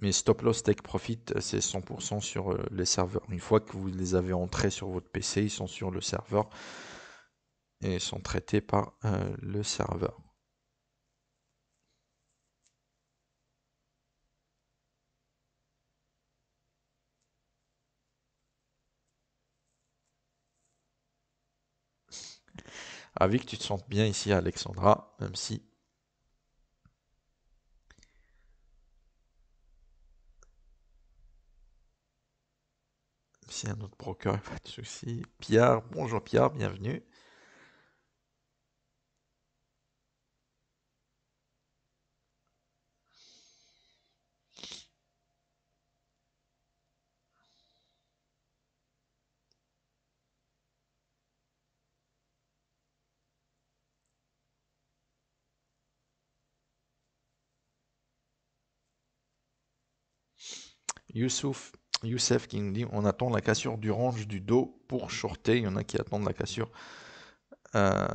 Mais stop loss take profit, c'est 100% sur euh, les serveurs. Une fois que vous les avez entrés sur votre PC, ils sont sur le serveur et sont traités par euh, le serveur. Avis que tu te sentes bien ici Alexandra, même si si un autre broker, pas de souci. Pierre, bonjour Pierre, bienvenue. youssef Youssef qui nous dit on attend la cassure du range du dos pour shorter. Il y en a qui attendent la cassure. Euh,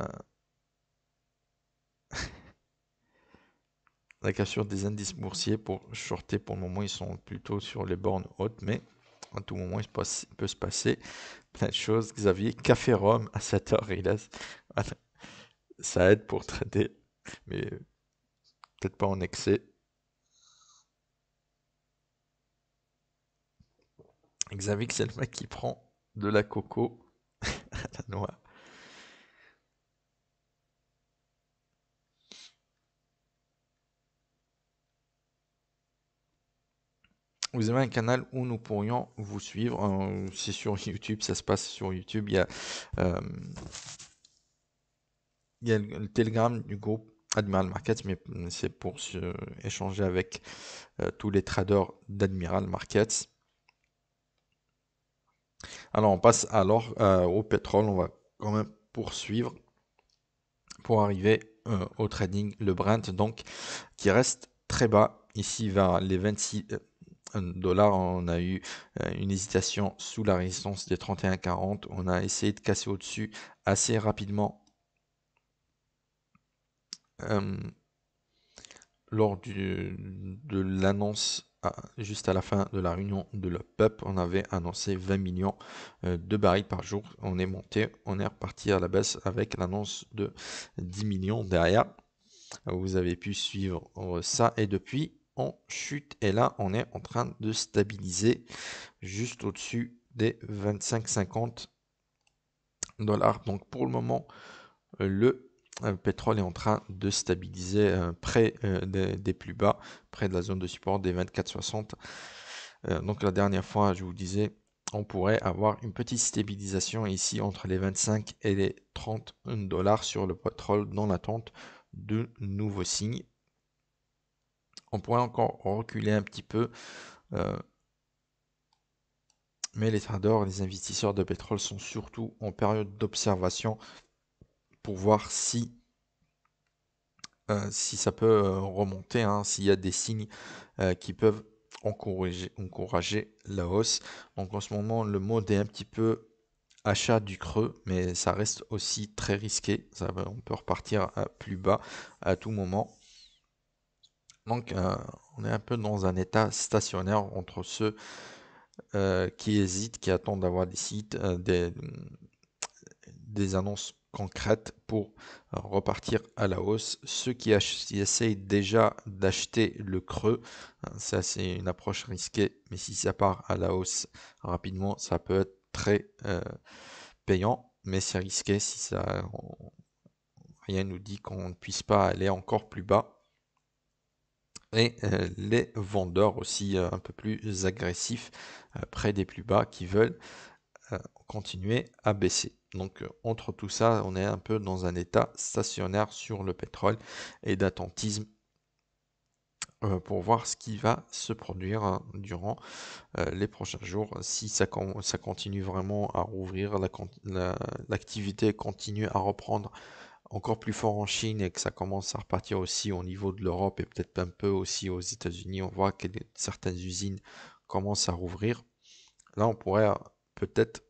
(laughs) la cassure des indices boursiers pour shorter. Pour le moment, ils sont plutôt sur les bornes hautes, mais à tout moment, il, passe, peut se passer plein de choses. Xavier, café Rome à 7h, il a (laughs) Ça aide pour trader, mais peut-être pas en excès. Xavier mec qui prend de la coco (laughs) à la noix. Vous avez un canal où nous pourrions vous suivre. Hein, c'est sur YouTube, ça se passe sur YouTube. Euh, il y a, le, Telegram du groupe Admiral Markets, mais c'est pour échanger avec euh, tous les traders d'Admiral Markets. Alors on passe alors euh, au pétrole, on va quand même poursuivre pour arriver euh, au trading, le Brent donc qui reste très bas, ici vers les 26 euh, dollars, on a eu une hésitation sous la résistance des 31,40, on a essayé de casser au-dessus assez rapidement lors de l'annonce ah, juste à la fin de la réunion de peuple, on avait annoncé 20 millions euh, de barils par jour. On est monté, on est reparti à la baisse avec l'annonce de 10 millions derrière. Vous avez pu suivre euh, ça et depuis, on chute et là, on est en train de stabiliser juste au-dessus des 25,50 dollars. Donc pour le moment, le le euh, pétrole est en train de stabiliser euh, près euh, des, plus bas, près de la zone de support des 24,60. donc la dernière fois, je vous disais, on pourrait avoir une petite stabilisation ici entre les 25 et les 30 dollars sur le pétrole dans l'attente de nouveaux signes. On pourrait encore reculer un petit peu, mais les traders, les investisseurs de pétrole sont surtout en période d'observation pour voir si, euh, si ça peut euh, remonter, hein, s'il y a des signes euh, qui peuvent encourager, la hausse. Donc en ce moment, le mode est un petit peu achat du creux, mais ça reste aussi très risqué. on peut repartir à plus bas à tout moment. Donc on est un peu dans un état stationnaire entre ceux qui hésitent, qui attendent d'avoir des sites, des annonces concrète pour euh, repartir à la hausse. Ceux qui, essayent déjà d'acheter le creux, hein, ça c'est une approche risquée, mais si ça part à la hausse rapidement, ça peut être très euh, payant, mais c'est risqué si ça rien rien nous dit qu'on ne puisse pas aller encore plus bas. Et euh, les vendeurs aussi un peu plus agressifs près des plus bas qui veulent continuer à baisser. Donc euh, entre tout ça, on est un peu dans un état stationnaire sur le pétrole et d'attentisme euh, pour voir ce qui va se produire hein, durant euh, les prochains jours. Si ça, ça continue vraiment à rouvrir, l'activité continue à reprendre encore plus fort en Chine et que ça commence à repartir aussi au niveau de l'Europe et peut-être un peu aussi aux États-Unis, on voit que certaines usines commencent à rouvrir. Là, on pourrait peut-être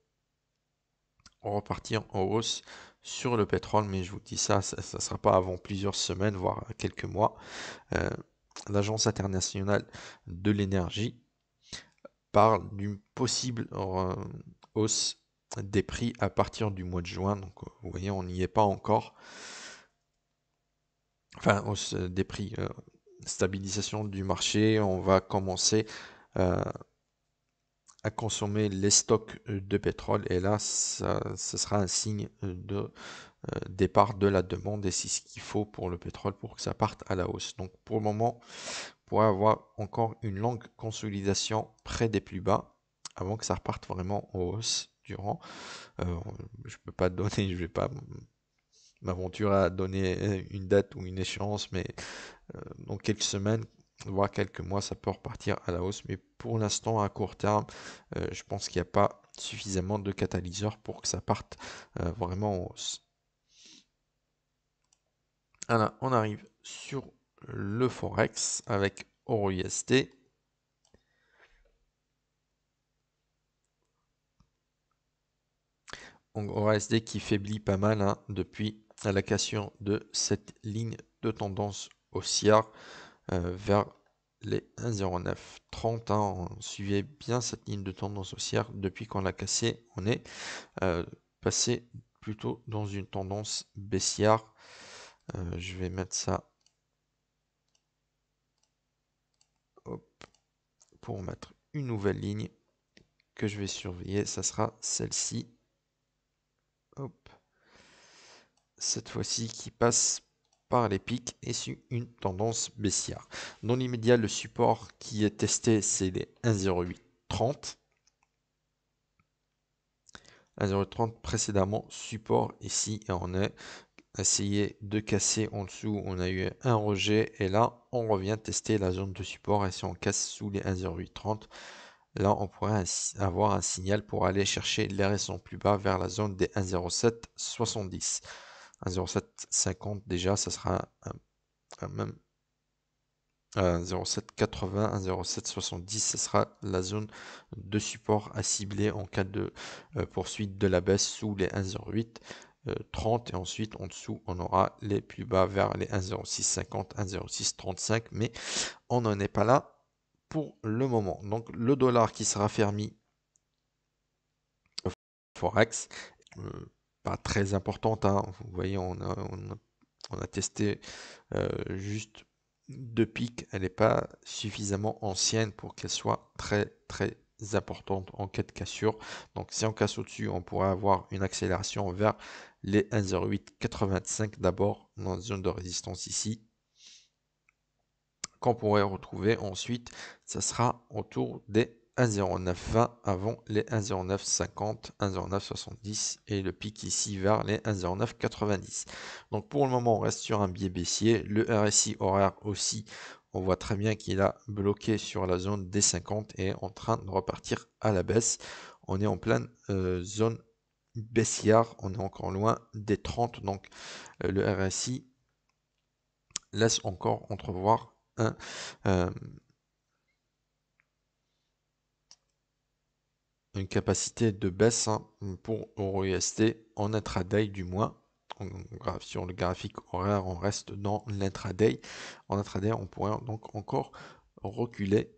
repartir en hausse sur le pétrole, mais je vous dis ça, ça ne sera pas avant plusieurs semaines, voire quelques mois. Euh, L'Agence internationale de l'énergie parle d'une possible euh, hausse des prix à partir du mois de juin. Donc euh, vous voyez, on n'y est pas encore. Enfin, hausse des prix, stabilisation du marché, on va commencer consommer les stocks euh, de pétrole. Et là, ça, ce sera un signe euh, de euh, départ de la demande et c'est ce qu'il faut pour le pétrole pour que ça parte à la hausse. Donc pour le moment, pour avoir encore une longue consolidation près des plus bas avant que ça reparte vraiment en hausse durant. je peux pas (laughs) donner, je vais pas m'aventurer à donner une date ou une échéance, mais dans quelques semaines, voir quelques mois, ça peut repartir à la hausse. Mais pour l'instant, à court terme, euh, je pense qu'il n'y a pas suffisamment de catalyseurs pour que ça parte euh, vraiment en hausse. Alors, on arrive sur le Forex avec EURUSD. EURUSD qui faiblit pas mal hein, depuis la cassure de cette ligne de tendance haussière. Euh, vers les 1,0930. Hein, on suivait bien cette ligne de tendance haussière. Depuis qu'on l'a cassée, on est euh, passé plutôt dans une tendance baissière. Euh, je vais mettre ça Hop. pour mettre une nouvelle ligne que je vais surveiller. Ça sera celle-ci. Cette fois-ci qui passe les pics et sur une tendance baissière. Non l'immédiat, le support qui est testé, c'est les 1,0830. 1,030 précédemment, support ici, et on a essayé de casser en dessous, on a eu un rejet, et là, on revient tester la zone de support, et si on casse sous les 1,0830, là, on pourrait avoir un signal pour aller chercher les récents plus bas vers la zone des 1,0770. 1,0750 déjà, ça sera un, même. 1,0780, 1,0770, ce sera la zone de support à cibler en cas de euh, poursuite de la baisse sous les 1,0830 euh, et ensuite en dessous on aura les plus bas vers les 1,0650, 1,0635 mais on n'en est pas là pour le moment. Donc le dollar qui sera fermé Forex euh, pas très importante. Hein. Vous voyez, on a, on a, testé euh, juste deux pics. Elle n'est pas suffisamment ancienne pour qu'elle soit très très importante en cas de cassure. Donc si on casse au-dessus, on pourrait avoir une accélération vers les 1,0885 d'abord dans une zone de résistance ici qu'on pourrait retrouver ensuite, ça sera autour des 1,0920 avant les 1,0950, 1,0970 et le pic ici vers les 1,0990. Donc pour le moment, on reste sur un biais baissier. Le RSI horaire aussi, on voit très bien qu'il a bloqué sur la zone des 50 et en train de repartir à la baisse. On est en pleine euh, zone baissière, on est encore loin des 30, donc euh, le RSI laisse encore entrevoir un, euh, une capacité de baisse hein, pour rester en intraday du moins grave sur le graphique horaire, on reste dans l'intraday. En intraday, on pourrait donc encore reculer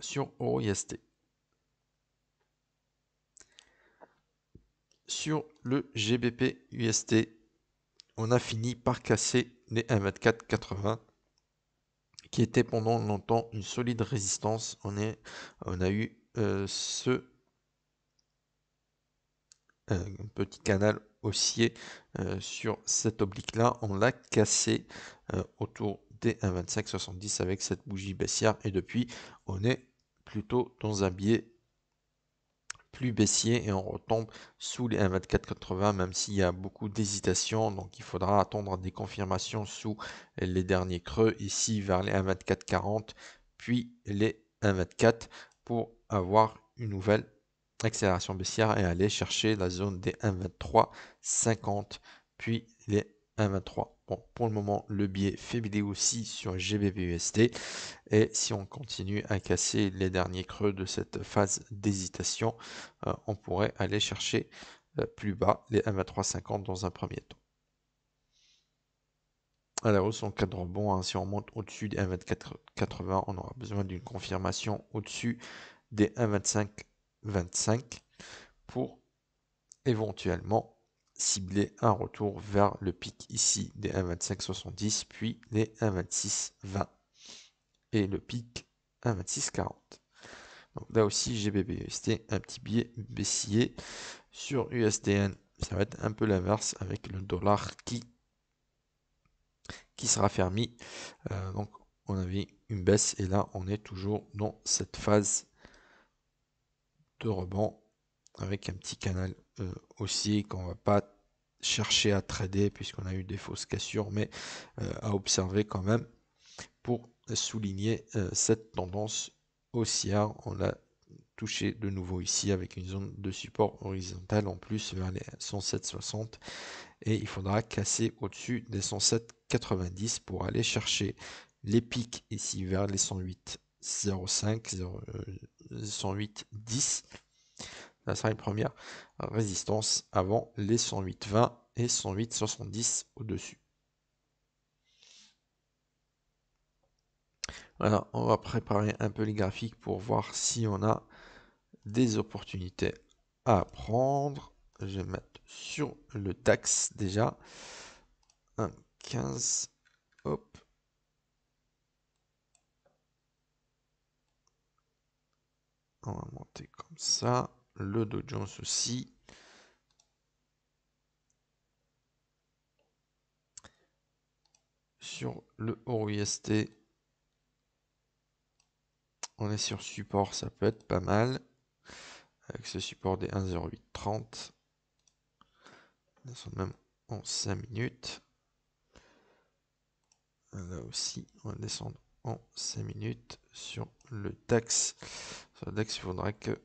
sur Euro-UST. Sur le GBP UST, on a fini par casser les 1,2480 qui était pendant longtemps une solide résistance. On, est, on a eu euh, ce euh, petit canal haussier euh, sur cette oblique là, on l'a cassé autour des 1,2570 avec cette bougie baissière et depuis on est plutôt dans un biais plus baissier et on retombe sous les 1,2480 même s'il y a beaucoup d'hésitation donc il faudra attendre des confirmations sous les derniers creux ici vers les 1,2440 puis les 1,24 pour avoir une nouvelle accélération baissière et aller chercher la zone des 1,2350 puis les 1,23. Bon, pour le moment, le biais faiblit aussi sur GBBUSD et si on continue à casser les derniers creux de cette phase d'hésitation, euh, on pourrait aller chercher euh, plus bas les 1,2350 dans un premier temps la hausse en cas de Si on monte au-dessus des 1,2480, on aura besoin d'une confirmation au-dessus des 1,2525 pour éventuellement cibler un retour vers le pic ici des 1,2570 puis les 1,2620 et le pic 1,2640. Donc là aussi j'ai un petit billet baissier sur USDN. Ça va être un peu l'inverse avec le dollar qui qui sera fermé. Euh, donc on avait une baisse et là on est toujours dans cette phase de rebond avec un petit canal euh, haussier qu'on va pas chercher à trader puisqu'on a eu des fausses cassures mais euh, à observer quand même pour souligner cette tendance haussière. On a touché de nouveau ici avec une zone de support horizontal en plus vers les 107,60 et il faudra casser au-dessus des 107 90 pour aller chercher les pics ici vers les 108 05 108 10 ça sera une première résistance avant les 108 20 et 108 70 au dessus voilà on va préparer un peu les graphiques pour voir si on a des opportunités à prendre je vais mettre sur le taxe déjà 15. Hop. On va monter comme ça. Le Dow Jones aussi. Sur le orist on est sur support, ça peut être pas mal. Avec ce support des 1,0830. Nous sommes même en 5 minutes là aussi on va descendre en 5 minutes sur le DAX. Sur le DAX il faudrait que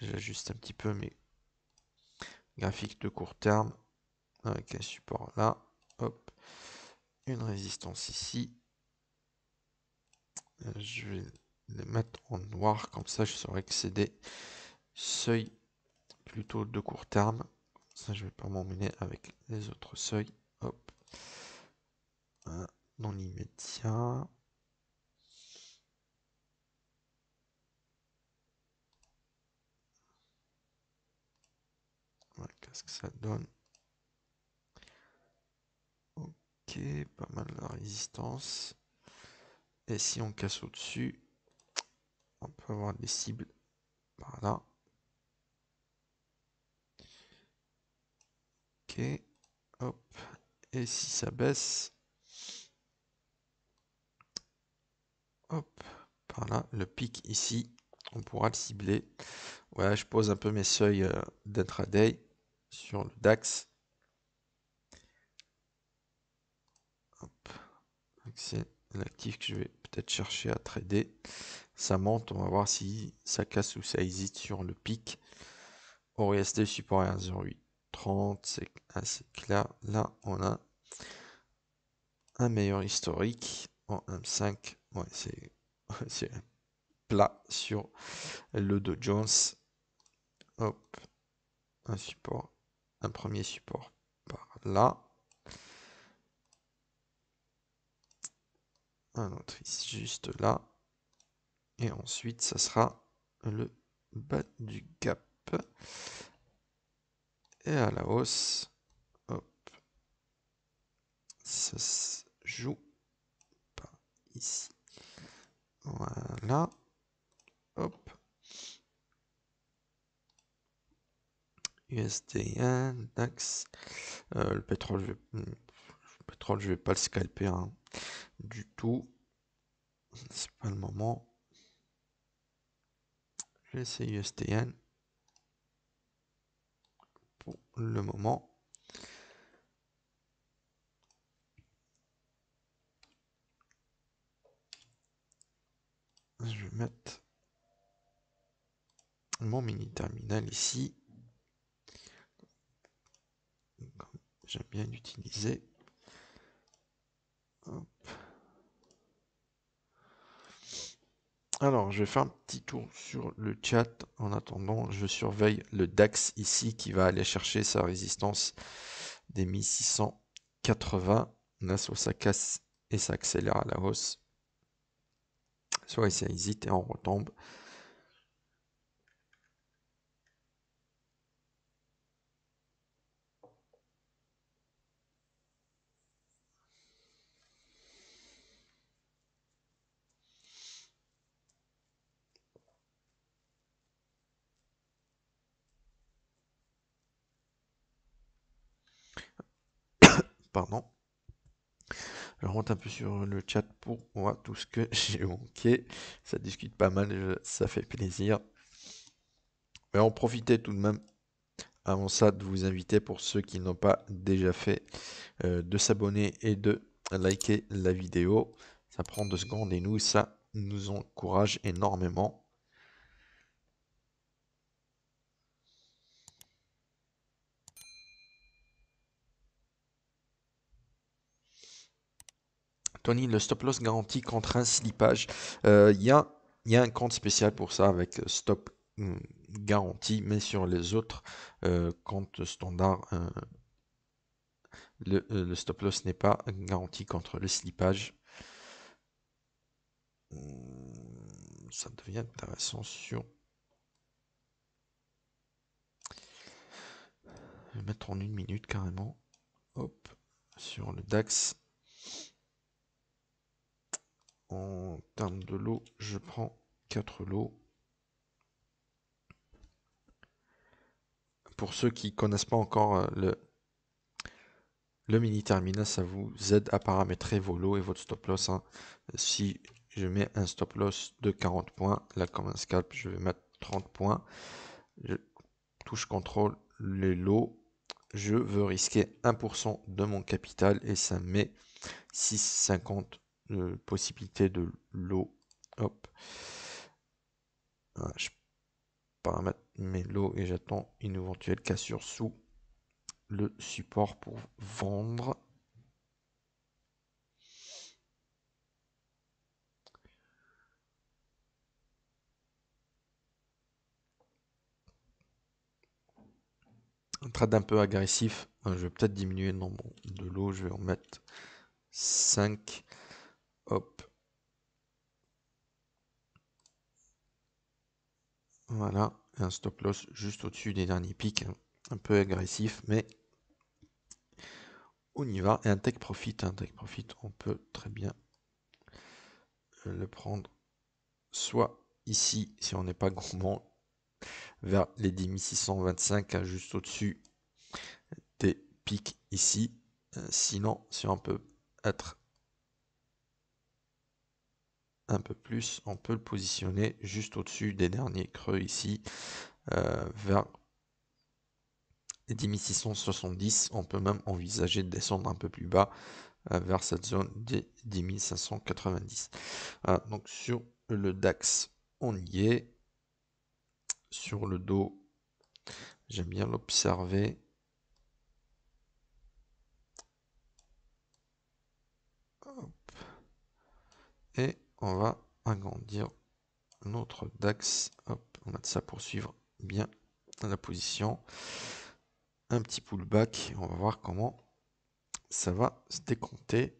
j'ajuste un petit peu mes graphiques de court terme avec un support là, hop, une résistance ici. Je vais les mettre en noir comme ça je saurais que c'est des seuils plutôt de court terme. Ça je vais pas m'emmener avec les autres seuils. Hop dans l'immédiat. Qu'est-ce que ça donne Ok, pas mal la résistance. Et si on casse au-dessus, on peut avoir des cibles par là. Ok, hop. Et si ça baisse, Hop, par là, le pic ici, on pourra le cibler. Voilà, je pose un peu mes seuils euh, d'intraday sur le DAX. c'est l'actif que je vais peut-être chercher à trader. Ça monte, on va voir si ça casse ou ça hésite sur le pic. ORST support 1,0830, c'est assez clair. Là, on a un meilleur historique en M5 (laughs) c'est plat sur le dos Jones. un support, un premier support par là. Un autre ici, juste là. Et ensuite, ça sera le bas du gap. Et à la hausse, hop, ça se joue pas ici. Voilà. Hop. usd euh, le pétrole, je vais, hmm, pétrole, je vais pas le scalper hein, du tout. C'est pas le moment. Je vais essayer USTN pour le moment. je vais mettre mon mini terminal ici. J'aime bien l'utiliser. Alors, je vais faire un petit tour sur le chat. En attendant, je surveille le DAX ici qui va aller chercher sa résistance des 1680. Là, ça casse et ça accélère à la hausse soit ça hésite et on retombe. (coughs) Pardon. Je rentre un peu sur le chat pour voir tout ce que (laughs) j'ai manqué. Ça discute pas mal, ça fait plaisir. Mais en profiter tout de même avant ça de vous inviter pour ceux qui n'ont pas déjà fait euh, de s'abonner et de liker la vidéo. Ça prend deux secondes et nous, ça nous encourage énormément. Tony, le stop loss garanti contre un slippage. Euh, il y, a, un compte spécial pour ça avec stop hmm, garanti, mais sur les autres euh, comptes standard euh, le, stop loss n'est pas garanti contre le slippage. Hmm, ça devient intéressant sur mettre en une minute carrément. Hop, sur le DAX. En termes de lots, je prends 4 lots. Pour ceux qui ne connaissent pas encore euh, le, le mini terminal, ça vous aide à paramétrer vos lots et votre stop loss. Hein. Si je mets un stop loss de 40 points, là comme un scalp, je vais mettre 30 points. Je touche contrôle les lots. Je veux risquer 1% de mon capital et ça met 6,50 possibilité de l'eau. Hop. Ah, je paramètre mes lots et j'attends une éventuelle cassure sous le support pour vendre. Un trade un peu agressif. Hein, je vais peut-être diminuer le nombre de l'eau Je vais en mettre 5. Voilà, un stop loss juste au-dessus des derniers pics, un peu agressif, mais on y va. Et un take profit, un take profit, on peut très bien euh, le prendre soit ici, si on n'est pas gourmand, vers les 10 625 hein, juste au-dessus des pics ici. Euh, sinon, si on peut être un peu plus, on peut le positionner juste au-dessus des derniers creux ici, euh, vers vers 10670. On peut même envisager de descendre un peu plus bas euh, vers cette zone des 10 590. Euh, donc sur le DAX, on y est. Sur le dos, j'aime bien l'observer. on va agrandir notre DAX. on va de ça pour suivre bien la position. Un petit pullback, on va voir comment ça va se décompter.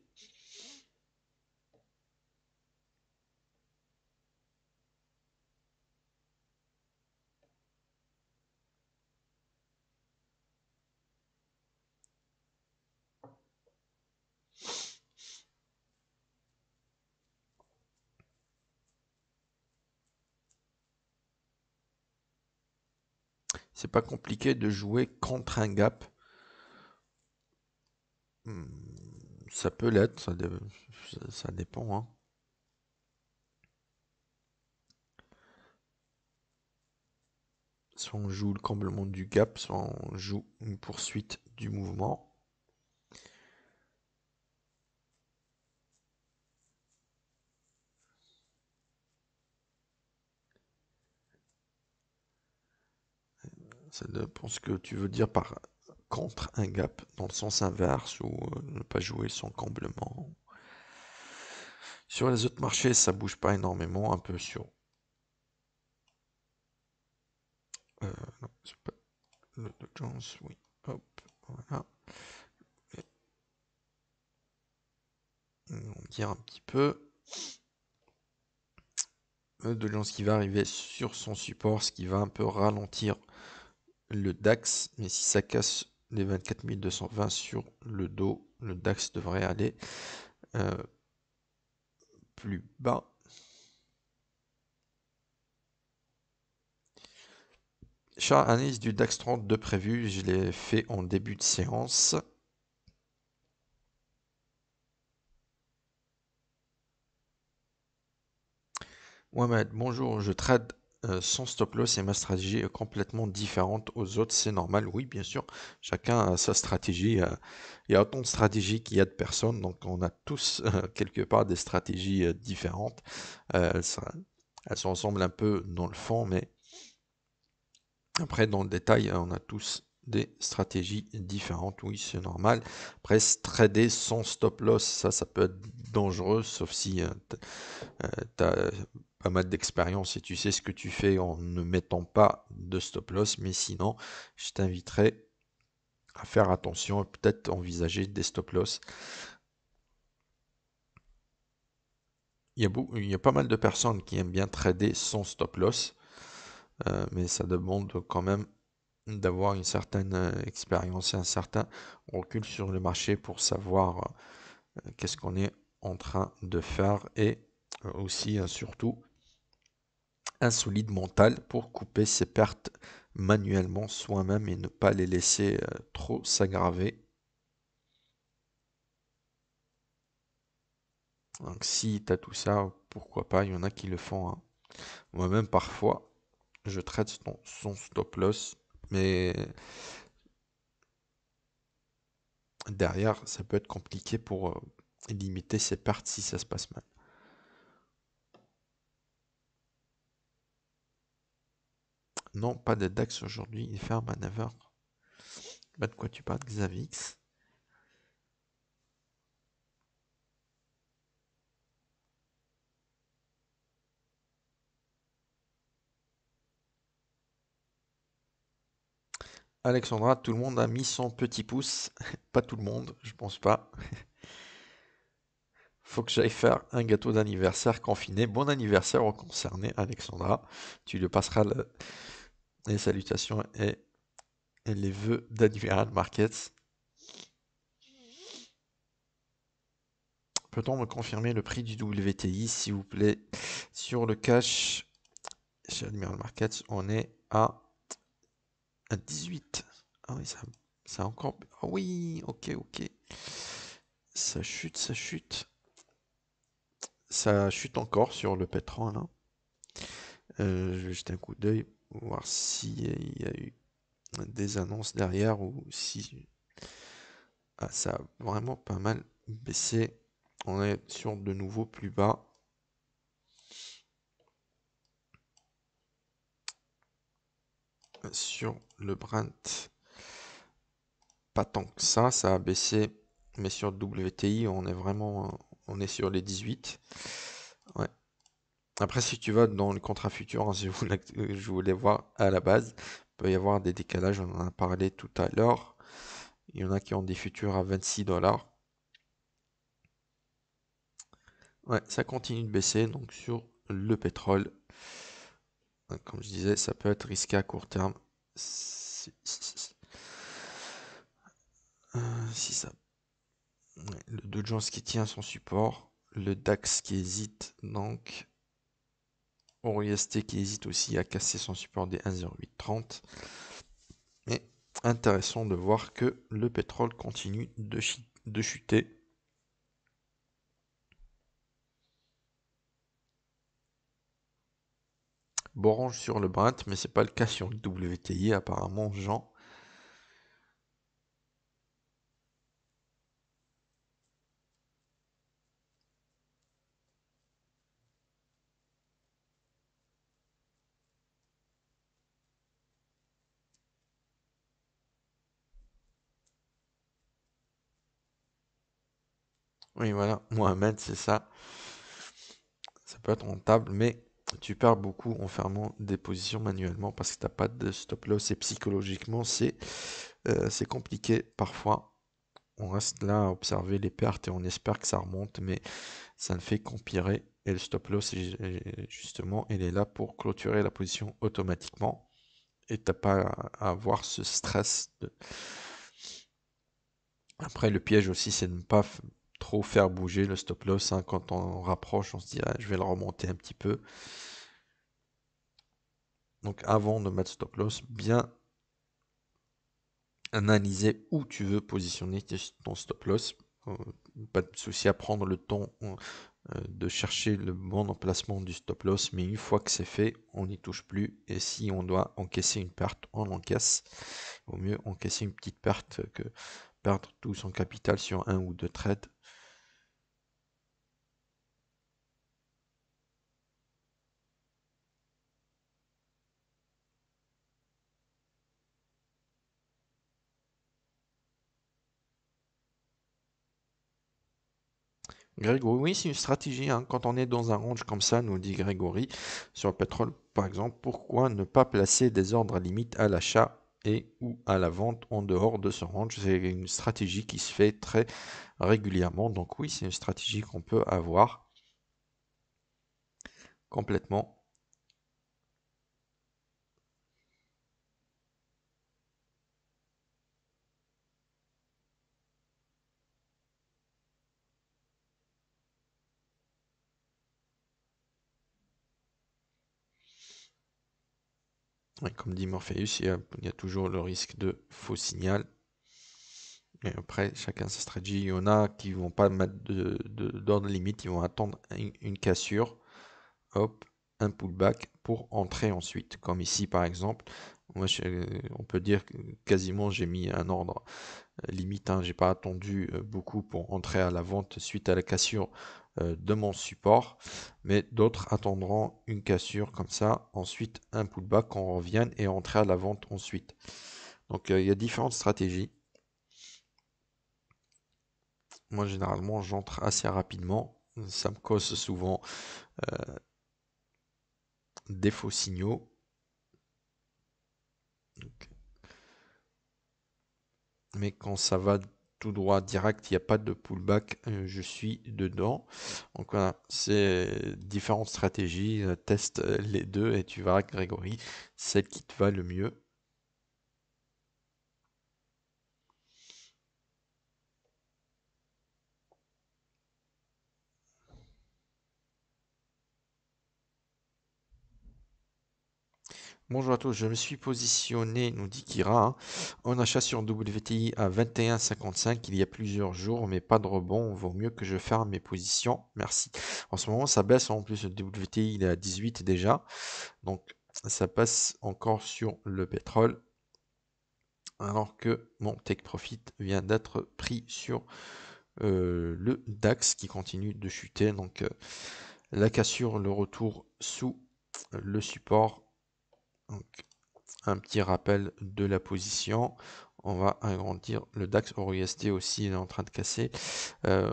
C'est pas compliqué de jouer contre un gap. Hmm, ça peut l'être, ça, dépend. Hein. Soit on joue le comblement du gap, soit on joue une poursuite du mouvement. Ça dépend ce que tu veux dire par contre un gap, dans le sens inverse, ou euh, ne pas jouer son comblement. Sur les autres marchés, ça bouge pas énormément, un peu sur. Euh, non, pas. Le oui. Hop, voilà. on dire un petit peu de ce qui va arriver sur son support, ce qui va un peu ralentir le DAX, mais si ça casse les 24 220 sur le dos, le DAX devrait aller euh, plus bas. Chat analyse du DAX 32 prévu, je l'ai fait en début de séance. Mohamed, bonjour, je trade euh, sans stop loss et ma stratégie euh, complètement différente aux autres. C'est normal, oui, bien sûr. Chacun a sa stratégie. Euh, il y a autant de stratégies qu'il y a de personnes. Donc, on a tous (laughs) quelque part des stratégies différentes. elles, se ressemblent un peu dans le fond, mais après, dans le détail, on a tous des stratégies différentes. Oui, c'est normal. Après, trader sans stop loss, ça, ça peut être dangereux, sauf si tu as pas mal d'expérience et tu sais ce que tu fais en ne mettant pas de stop loss, mais sinon, je t'inviterai à faire attention et peut-être envisager des stop loss. Il y, a il a pas mal de personnes qui aiment bien trader sans stop loss, euh, mais ça demande quand même d'avoir une certaine euh, expérience et un certain recul sur le marché pour savoir euh, qu'est-ce qu'on est en train de faire et aussi hein, surtout un solide mental pour couper ses pertes manuellement soi-même et ne pas les laisser euh, trop s'aggraver. Donc si tu as tout ça, pourquoi pas, il y en a qui le font. Hein. Moi-même parfois, je traite son, son stop loss, mais derrière, ça peut être compliqué pour euh, limiter ses pertes si ça se passe mal. Non, pas de DAX aujourd'hui, il ferme à 9h. Bah, de quoi tu parles, Xavix Alexandra, tout le monde a mis son petit pouce. (laughs) pas tout le monde, je pense pas. (laughs) Faut que j'aille faire un gâteau d'anniversaire confiné. Bon anniversaire au concerné, Alexandra. Tu le passeras le, les salutations et, les vœux d'Admiral Markets. Peut-on me confirmer le prix du WTI, s'il vous plaît Sur le cash, chez Admiral Markets, on est à, à 18. Ah oui, ça, ça encore. Ah oui, ok, ok. Ça chute, ça chute. Ça chute encore sur le pétrole. Hein. Euh, je vais jeter un coup d'œil voir s'il y a eu des annonces derrière ou si ah, ça a vraiment pas mal baissé. On est sur de nouveau plus bas. Sur le Brent, pas tant que ça, ça a baissé, mais sur WTI, on est vraiment on est sur les 18. Après, si tu vas dans le contrat futur, hein, (laughs) euh, je voulais voir à la base, il peut y avoir des décalages, on en a parlé tout à l'heure. Il y en a qui ont des futurs à 26 dollars. Ouais, ça continue de baisser, donc sur le pétrole. Comme je disais, ça peut être risqué à court terme. Si, si euh, ça. Le Dow Jones qui tient son support. Le DAX qui hésite, donc Auriasté qui hésite aussi à casser son support des 1,0830. Mais intéressant de voir que le pétrole continue de, de chuter. Borange sur le Brent, mais c'est pas le cas sur le WTI apparemment, Jean. Oui, voilà, (laughs) Mohamed, c'est ça. Ça peut être rentable, mais tu perds beaucoup en fermant des positions manuellement parce que tu n'as pas de stop loss et psychologiquement, c'est euh, compliqué parfois. On reste là à observer les pertes et on espère que ça remonte, mais ça ne fait qu'empirer. Et le stop loss, justement, il est là pour clôturer la position automatiquement. Et t'as pas à avoir ce stress. Après, le piège aussi, c'est de ne pas trop faire bouger le stop loss. Hein. Quand on rapproche, on se dit ah, je vais le remonter un petit peu. Donc avant de mettre stop loss, bien analyser où tu veux positionner ton stop loss. Euh, pas de souci à prendre le temps euh, euh, de chercher le bon emplacement du stop loss, mais une fois que c'est fait, on n'y touche plus. Et si on doit encaisser une perte, on encaisse. Au mieux encaisser une petite perte que perdre tout son capital sur un ou deux trades. Grégory, oui, c'est une stratégie. Hein. Quand on est dans un range comme ça, nous dit Grégory, sur le pétrole, par exemple, pourquoi ne pas placer des ordres limites à l'achat ou à la vente en dehors de ce range. C'est une stratégie qui se fait très régulièrement. Donc oui, c'est une stratégie qu'on peut avoir complètement comme dit Morpheus, il y, a, toujours le risque de faux signal. Et après, chacun sa stratégie. Il y en a qui vont pas mettre de, d'ordre limite, ils vont attendre une, cassure, hop, un pullback pour entrer ensuite. Comme ici, par exemple, moi, on peut dire que quasiment j'ai mis un ordre euh, limite. Hein, j'ai pas attendu euh, beaucoup pour entrer à la vente suite à la cassure euh, de mon support. Mais d'autres attendront une cassure comme ça, ensuite un pullback, on revienne et entrer à la vente ensuite. Donc euh, il y a différentes stratégies. Moi généralement j'entre assez rapidement. Ça me cause souvent euh, des faux signaux. Mais quand ça va tout droit direct, il n'y a pas de pullback, euh, je suis dedans. Donc voilà, c'est différentes stratégies, euh, teste euh, les deux et tu verras Grégory, celle qui te va le mieux Bonjour à tous, je me suis positionné, nous dit Kira, hein, en achat sur WTI à 21,55 il y a plusieurs jours, mais pas de rebond, vaut mieux que je ferme mes positions, merci. En ce moment, ça baisse, hein, en plus le WTI il est à 18 déjà, donc ça passe encore sur le pétrole, alors que mon take profit vient d'être pris sur euh, le DAX qui continue de chuter, donc euh, la cassure, le retour sous le support donc, un petit rappel de la position. On va agrandir le DAX rester aussi, il est en train de casser. Euh,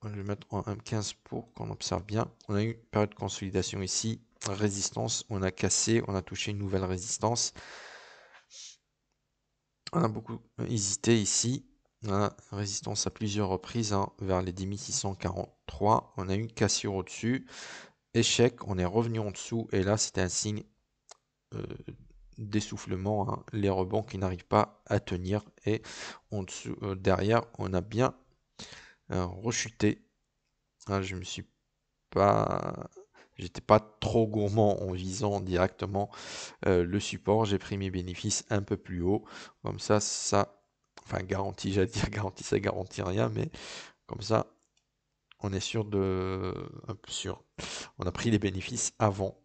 on va le mettre en M15 pour qu'on observe bien. On a eu une période de consolidation ici. Résistance, on a cassé, on a touché une nouvelle résistance. On a beaucoup hésité ici. résistance à plusieurs reprises hein, vers les 10643. On a eu une cassure au-dessus. Échec, on est revenu en dessous. Et là, c'était un signe d'essoufflement, hein. les rebonds qui n'arrivent pas à tenir et en dessous, euh, derrière on a bien euh, rechuté. Ah, je me suis pas, j'étais pas trop gourmand en visant directement euh, le support, j'ai pris mes bénéfices un peu plus haut, comme ça ça, enfin garantie, j'allais dire garantie, ça garantit rien, mais comme ça on est sûr de, sûr, on a pris les bénéfices avant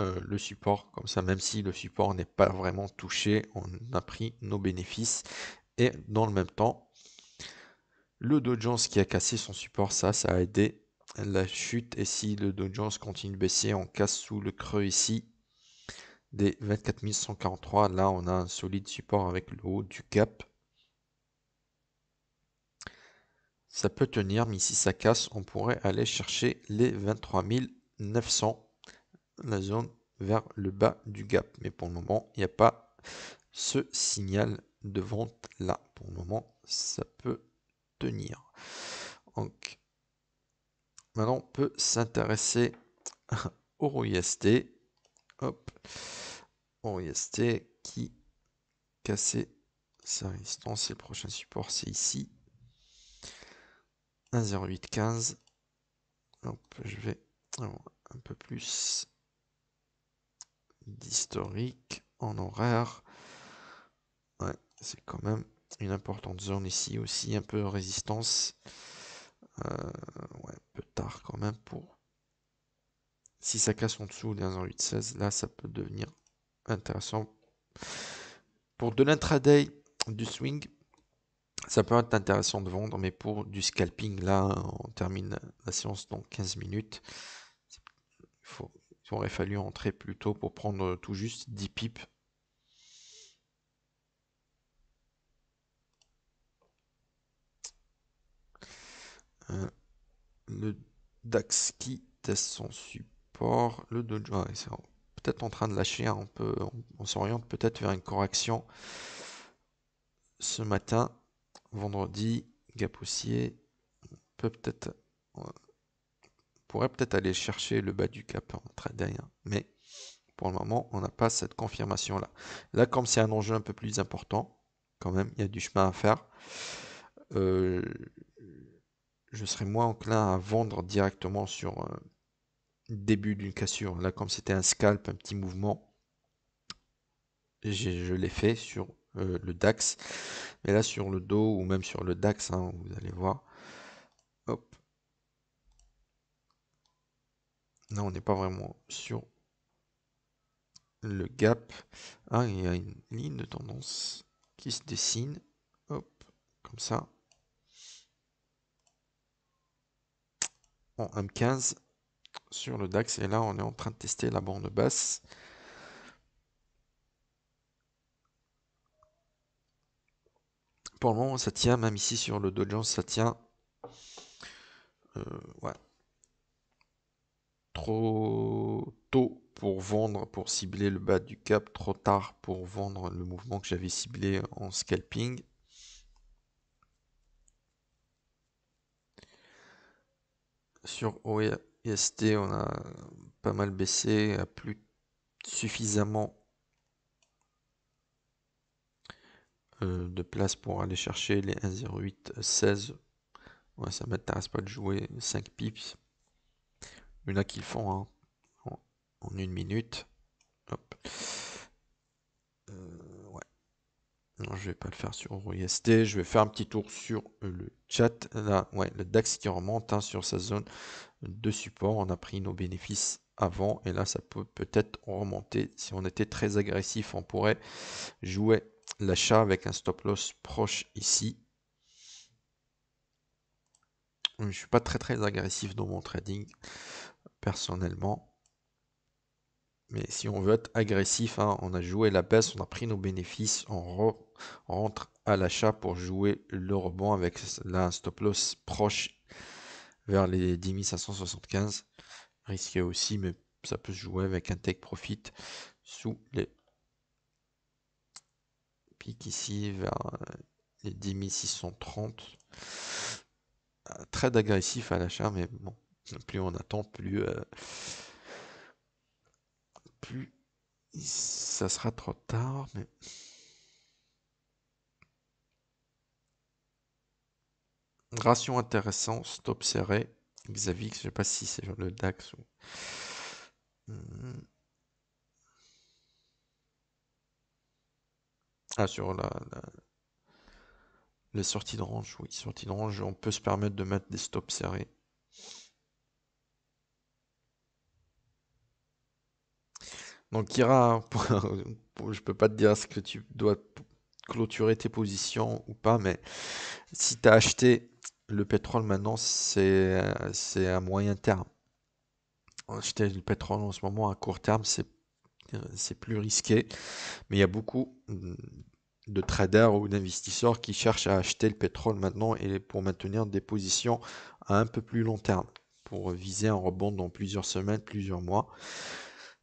euh, le support. Comme ça, même si le support n'est pas vraiment touché, on a pris nos bénéfices. Et dans le même temps, le Dow qui a cassé son support, ça, ça a aidé la chute. Et si le Dow Jones continue de baisser, on casse sous le creux ici des 24 143. Là, on a un solide support avec le haut du cap. Ça peut tenir, mais si ça casse, on pourrait aller chercher les 23 900 la zone vers le bas du gap. Mais pour le moment, il n'y a pas ce signal de vente là. Pour le moment, ça peut tenir. Donc, maintenant, on peut s'intéresser (laughs) au RST Hop, RST qui cassait sa résistance et le prochain support, c'est ici. 1,0815. Hop, je vais un peu plus d'historique en horaire. Ouais, c'est quand même une importante zone ici aussi, un peu résistance. Euh, ouais, un peu tard quand même pour. Si ça casse en dessous des 16 là ça peut devenir intéressant. Pour de l'intraday du swing, ça peut être intéressant de vendre, mais pour du scalping, là on termine la séance dans 15 minutes. Il faut aurait fallu entrer plus tôt pour prendre euh, tout juste 10 pipes. Euh, le Dax qui teste son support. Le Dojo, c'est peut-être en train de lâcher. un hein, On, peut, on, s'oriente peut-être vers une correction ce matin, vendredi. on peut peut-être pourrait peut-être aller chercher le bas du cap en hein, trading, hein. mais pour le moment, on n'a pas cette confirmation-là. Là, comme c'est un enjeu un peu plus important, quand même, il y a du chemin à faire, euh, je serais moins enclin à vendre directement sur euh, début d'une cassure. Là, comme c'était un scalp, un petit mouvement, je l'ai fait sur euh, le DAX. Mais là, sur le dos ou même sur le DAX, hein, vous allez voir, hop, Là, on n'est pas vraiment sur le gap. Ah, il y a une ligne de tendance qui se dessine. Hop, comme ça. En M15 sur le DAX. Et là, on est en train de tester la bande basse. Pour le moment, ça tient. Même ici, sur le Dow Jones, ça tient. Euh, ouais, trop tôt pour vendre, pour cibler le bas du cap, trop tard pour vendre le mouvement que j'avais ciblé en scalping. Sur OEST, on a pas mal baissé, a plus suffisamment euh, de place pour aller chercher les 1,0816. Ouais, ça m'intéresse pas de jouer 5 pips. Il y en a qui font hein. en une minute. Hop. Euh, non, je vais pas le faire sur ST, Je vais faire un petit tour sur le chat. Là, ouais, le DAX qui remonte hein, sur sa zone de support. On a pris nos bénéfices avant et là, ça peut peut-être remonter. Si on était très agressif, on pourrait jouer l'achat avec un stop loss proche ici. Je suis pas très très agressif dans mon trading personnellement. Mais si on veut être agressif, hein, on a joué la baisse, on a pris nos bénéfices, on, rentre à l'achat pour jouer le rebond avec là, un stop loss proche vers les 10 575. Risqué aussi, mais ça peut se jouer avec un take profit sous les pics ici vers euh, les 10 630. Euh, très agressif à l'achat, mais bon, plus on attend, plus, euh, plus ça sera trop tard. Mais... Ration intéressant, stop serré. Xavix, je sais pas si c'est le DAX ou. Hmm. Ah, sur la, la... les sorties de range, oui, sorties de range, on peut se permettre de mettre des stops serrés. Donc Kira, (laughs) je peux pas te dire ce que tu dois clôturer tes positions ou pas, mais si tu as acheté le pétrole maintenant, c'est à moyen terme. Acheter le pétrole en ce moment à court terme, c'est plus risqué. Mais il y a beaucoup de traders ou d'investisseurs qui cherchent à acheter le pétrole maintenant et pour maintenir des positions à un peu plus long terme, pour viser un rebond dans plusieurs semaines, plusieurs mois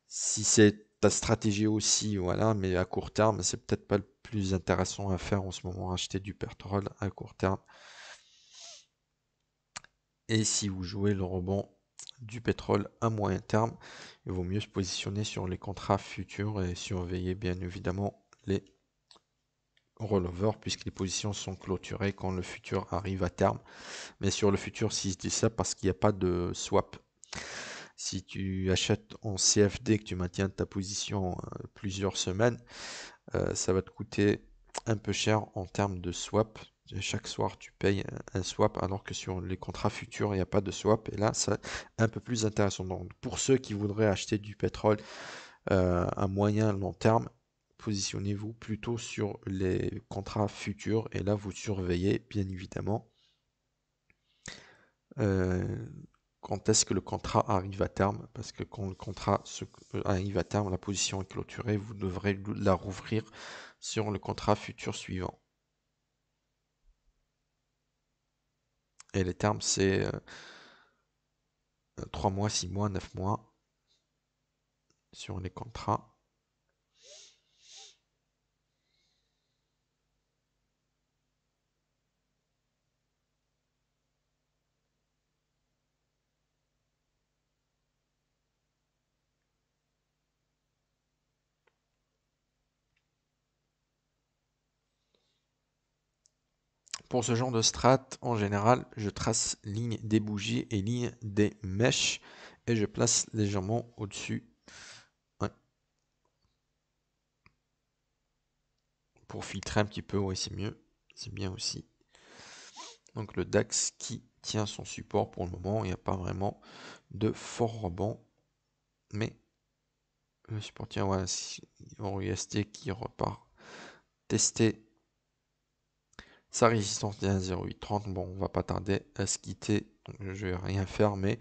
si c'est ta stratégie aussi, voilà, mais à court terme, c'est peut-être pas le plus intéressant à faire en ce moment, acheter du pétrole à court terme. Et si vous jouez le rebond du pétrole à moyen terme, il vaut mieux se positionner sur les contrats futurs et surveiller bien évidemment les rollovers puisque les positions sont clôturées quand le futur arrive à terme. Mais sur le futur, si je dis ça, parce qu'il n'y a pas de swap. Si tu achètes en CFD, que tu maintiens ta position euh, plusieurs semaines, euh, ça va te coûter un peu cher en termes de swap. Chaque soir, tu payes un swap, alors que sur les contrats futurs, il n'y a pas de swap. Et là, c'est un peu plus intéressant. Donc, pour ceux qui voudraient acheter du pétrole euh, à moyen, long terme, positionnez-vous plutôt sur les contrats futurs. Et là, vous surveillez, bien évidemment, euh, quand est-ce que le contrat arrive à terme, parce que quand le contrat euh, arrive à terme, la position est clôturée, vous devrez la rouvrir sur le contrat futur suivant. Et les termes, c'est 3 euh, mois, 6 mois, 9 mois sur les contrats. Pour ce genre de strat, en général, je trace ligne des bougies et ligne des mèches et je place légèrement au-dessus. Pour filtrer un petit peu, oui c'est mieux. C'est bien aussi. Donc le DAX qui tient son support pour le moment. Il n'y a pas vraiment de fort rebond. Mais le support tient, voilà, qui repart tester sa résistance est 1,0830, Bon, on va pas tarder à se quitter. je je vais rien faire, mais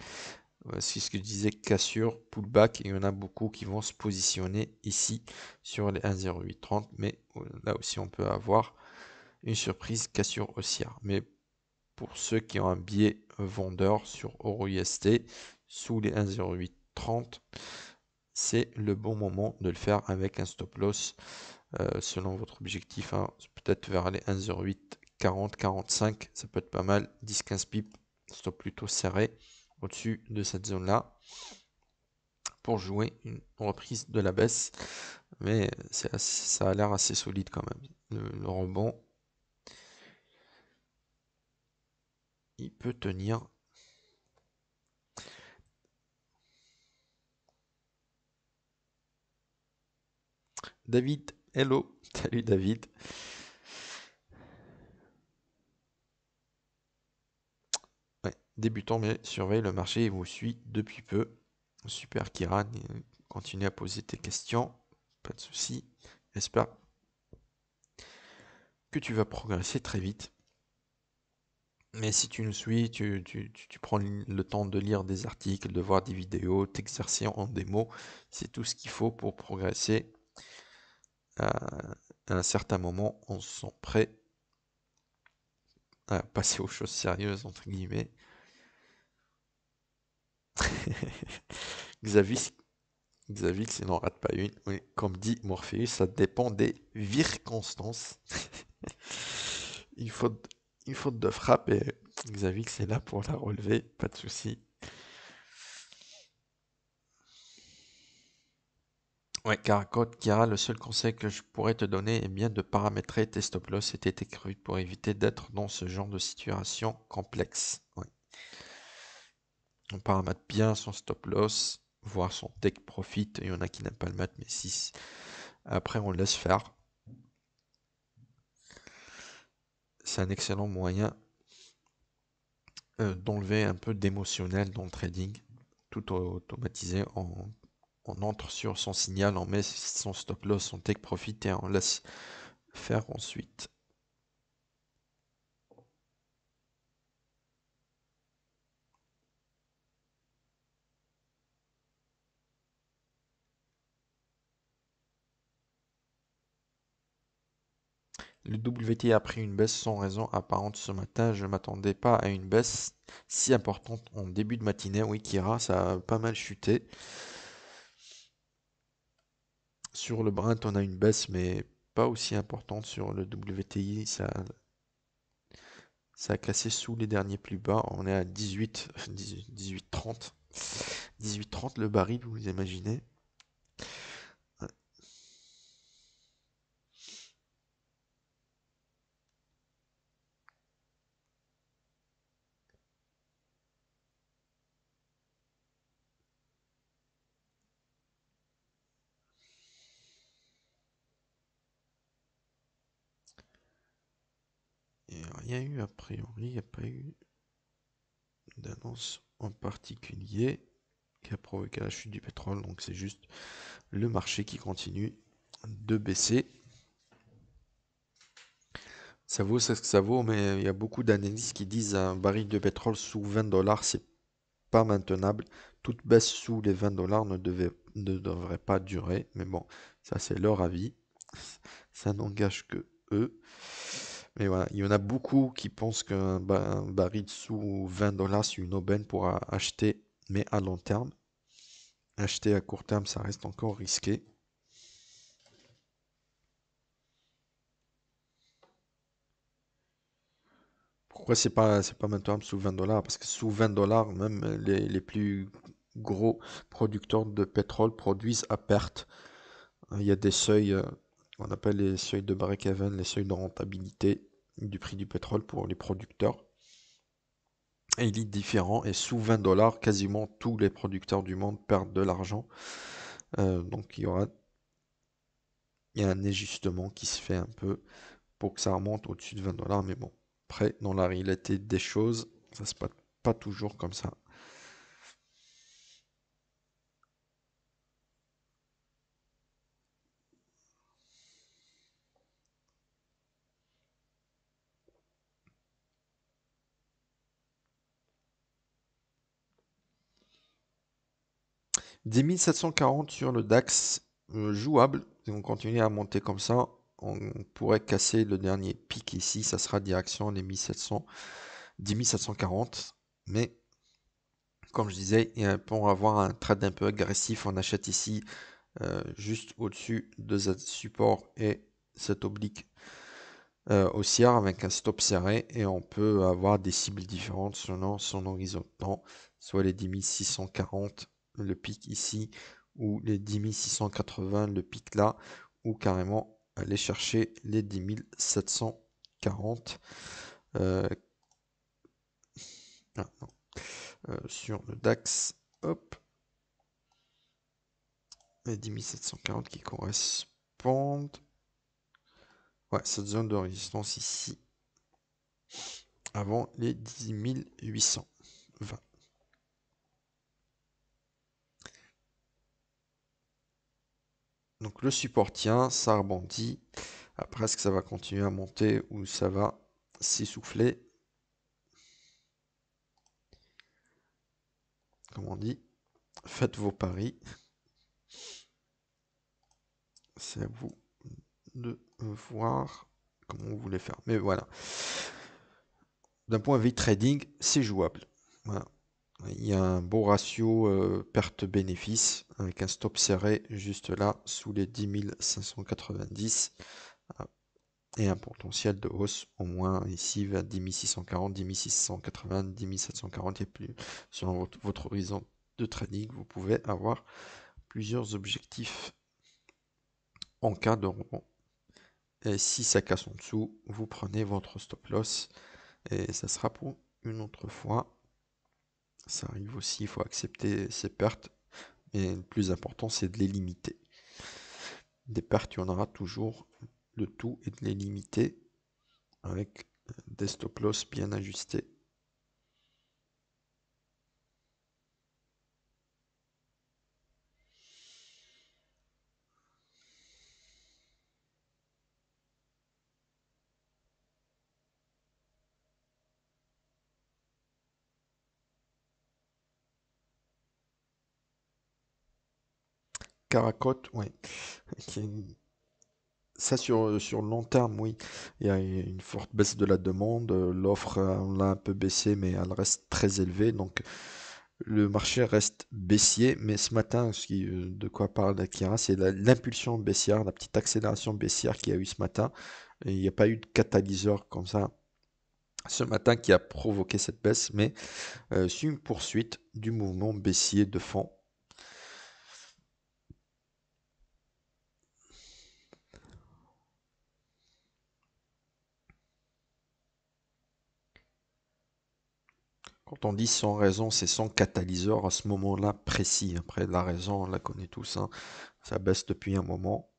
euh, c'est ce que je disais cassure, pullback. Il y en a beaucoup qui vont se positionner ici sur les 1,0830. Mais euh, là aussi, on peut avoir une surprise cassure haussière. Mais pour ceux qui ont un biais euh, vendeur sur USD sous les 1,0830, c'est le bon moment de le faire avec un stop loss euh, selon votre objectif. Hein, peut-être vers les 1,08, 40, 45, ça peut être pas mal. 10, 15 pips, stop plutôt serré au-dessus de cette zone-là pour jouer une reprise de la baisse. Mais ça a l'air assez solide quand même. Le, le, rebond, il peut tenir. David Hello, (laughs) salut David. débutant, mais surveille le marché et vous suit depuis peu. Super Kiran, continue à poser tes questions, pas de souci. J'espère que tu vas progresser très vite. Mais si tu nous suis, tu, tu, prends le temps de lire des articles, de voir des vidéos, t'exercer en démo, c'est tout ce qu'il faut pour progresser euh, à un certain moment, on se sent prêt à passer aux choses sérieuses, entre guillemets. Xavis, Xavis, il n'en rate pas une. comme dit Morpheus, ça dépend des circonstances. une, (laughs) faute, de frappe et c'est là pour la relever, pas de souci. Ouais, car code Kira, le seul conseil que je pourrais te donner est bien de paramétrer tes stop loss et tes take pour éviter d'être dans ce genre de situation complexe. On paramètre bien son stop loss, voire son take profit. Il y en a qui n'aiment pas le mettre, mais si Après, on le laisse faire. C'est un excellent moyen euh, d'enlever un peu d'émotionnel dans le trading, tout automatisé en on entre sur son signal, on met son stop loss, son take profit et on laisse faire ensuite. Le WT a pris une baisse sans raison apparente ce matin. Je ne m'attendais pas à une baisse si importante en début de matinée. Oui, Kira, ça a pas mal chuté. Sur le Brent, on a une baisse, mais pas aussi importante sur le WTI. Ça, ça a cassé sous les derniers plus bas. On est à 18, 18, 18, 30 le baril, vous imaginez. rien eu a priori, il n'y a pas eu d'annonce en particulier qui a provoqué la chute du pétrole. Donc c'est juste le marché qui continue de baisser. Ça vaut ce que ça vaut, mais il y a beaucoup d'analystes qui disent un baril de pétrole sous 20 dollars, c'est pas maintenable. Toute baisse sous les 20 dollars ne, devait, ne devrait pas durer. Mais bon, ça c'est leur avis. Ça n'engage que eux. Mais voilà, il y en a beaucoup qui pensent qu'un baril sous 20 dollars, c'est une aubaine pour acheter, mais à long terme. Acheter à court terme, ça reste encore risqué. Pourquoi c'est pas c'est pas maintenant sous 20 dollars Parce que sous 20 dollars, même les, les, plus gros producteurs de pétrole produisent à perte. Il y a des seuils, euh, on appelle les seuils de break-even, les seuils de rentabilité du prix du pétrole pour les producteurs. Et il est différent et sous 20 dollars, quasiment tous les producteurs du monde perdent de l'argent. Euh, donc il y aura il un ajustement qui se fait un peu pour que ça remonte au-dessus de 20 dollars. Mais bon, après, dans la réalité des choses, ça se passe pas toujours comme ça. 10 740 sur le DAX euh, jouable. Si on continue à monter comme ça, on pourrait casser le dernier pic ici. Ça sera direction les 1700, 10 740. Mais comme je disais, pour avoir un trade un peu agressif, on achète ici euh, juste au-dessus de ce support et cette oblique euh, haussière avec un stop serré et on peut avoir des cibles différentes selon son horizon temps, soit les 10 640 le pic ici, ou les 10 680, le pic là, ou carrément aller chercher les 10 740 euh, ah, euh, sur le DAX. Hop. Les 10 740 qui correspondent. Ouais, cette zone de résistance ici. Avant les 10 820. Donc le support tient, ça rebondit. Après, est-ce que ça va continuer à monter ou ça va s'essouffler Comme on dit, faites vos paris. C'est à vous de voir comment vous voulez faire. Mais voilà. D'un point de vue trading, c'est jouable. Voilà il y a un beau ratio euh, perte-bénéfice avec un stop serré juste là sous les 10 590 euh, et un potentiel de hausse au moins ici vers 10 640, 10 690, 10 740 et plus. Selon votre, horizon de trading, vous pouvez avoir plusieurs objectifs en cas de rebond. Et si ça casse en dessous, vous prenez votre stop loss et ça sera pour une autre fois. Ça arrive aussi, il faut accepter ces pertes. mais le plus important, c'est de les limiter. Des pertes, il y en aura toujours. Le tout et de les limiter avec des stop-loss bien ajustés. Caracotte, oui. Ça, sur, sur le long terme, oui. Il y a une forte baisse de la demande. L'offre, on l'a un peu baissé, mais elle reste très élevée. Donc, le marché reste baissier. Mais ce matin, ce euh, de quoi parle Akira, c'est l'impulsion baissière, la petite accélération baissière qu'il y a eu ce matin. il n'y a pas eu de catalyseur comme ça ce matin qui a provoqué cette baisse, mais euh, c'est une poursuite du mouvement baissier de fond Quand on dit sans raison, c'est sans catalyseur à ce moment-là précis. Après, la raison, on la connaît tous. Hein. Ça baisse depuis un moment.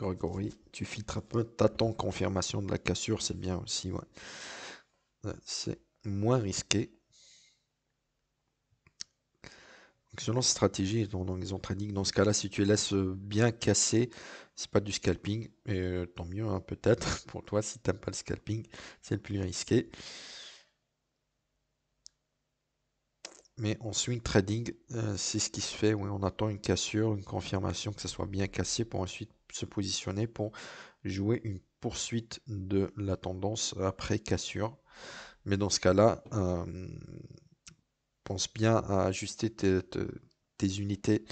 Grégory, tu filtres un peu T'attends confirmation de la cassure, c'est bien aussi. Ouais. C'est moins risqué. selon cette stratégie, dans les ont trading. Dans ce cas-là, si tu laisses euh, bien casser, c'est pas du scalping. mais euh, tant mieux, hein, peut-être (laughs) pour toi, si tu t'aimes pas le scalping, c'est le plus risqué. mais en swing trading, euh, c'est ce qui se fait. on attend une cassure, une confirmation que ça soit bien cassé pour ensuite se positionner pour jouer une poursuite de la tendance après cassure. Mais dans ce cas-là, euh, pense bien à ajuster tes, unités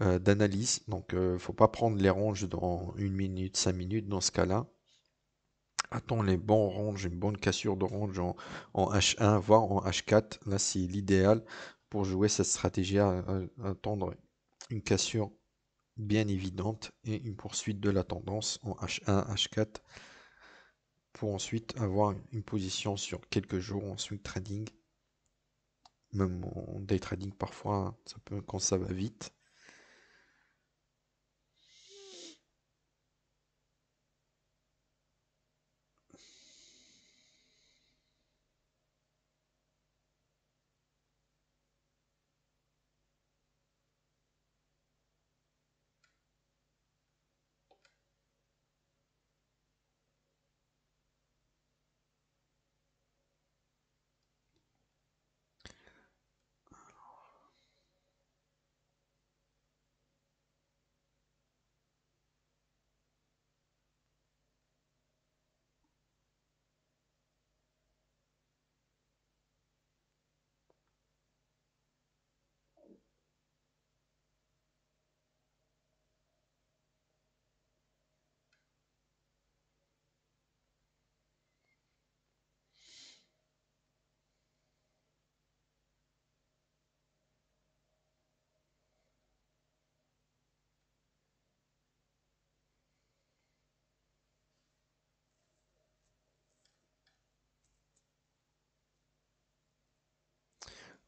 euh, d'analyse. Donc, ne euh, faut pas prendre les ranges dans une minute, cinq minutes dans ce cas-là. Attends les bons ranges, une bonne cassure de range en, H1, voire en H4. Là, c'est l'idéal pour jouer cette stratégie à attendre une cassure bien évidente et une poursuite de la tendance en H1, H4 pour ensuite avoir une position sur quelques jours en swing trading. Même en day trading parfois, hein, ça peut, quand ça va vite,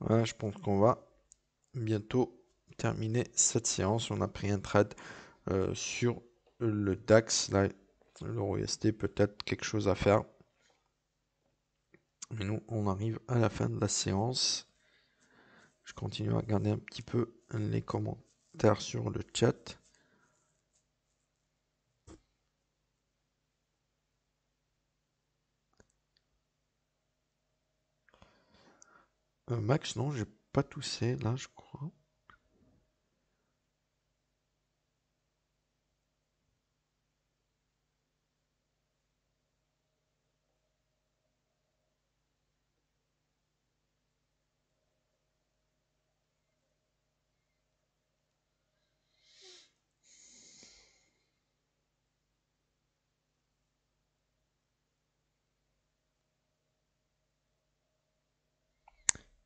je pense qu'on va bientôt terminer cette séance. On a pris un trade euh, sur le DAX. l'euro est peut-être quelque chose à faire. Mais nous, on arrive à la fin de la séance. Je continue à regarder un petit peu les commentaires sur le chat. Euh, Max, non, j'ai pas toussé. Là, je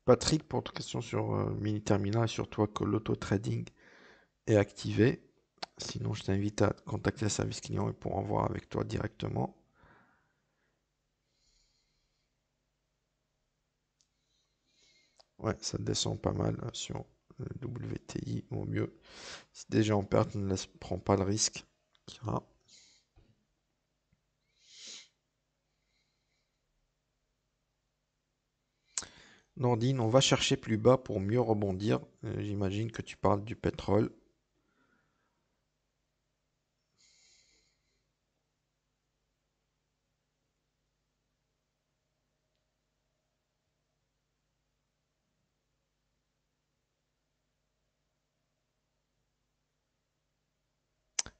Patrick, pour toute question sur euh, Mini Terminal, toi que l'auto-trading est activé. Sinon, je t'invite à contacter le service client et pour en voir avec toi directement. Ouais, ça descend pas mal euh, sur le WTI, au mieux. Si déjà en perte, ne prends pas le risque Nordine, on va chercher plus bas pour mieux rebondir. Euh, j'imagine que tu parles du pétrole.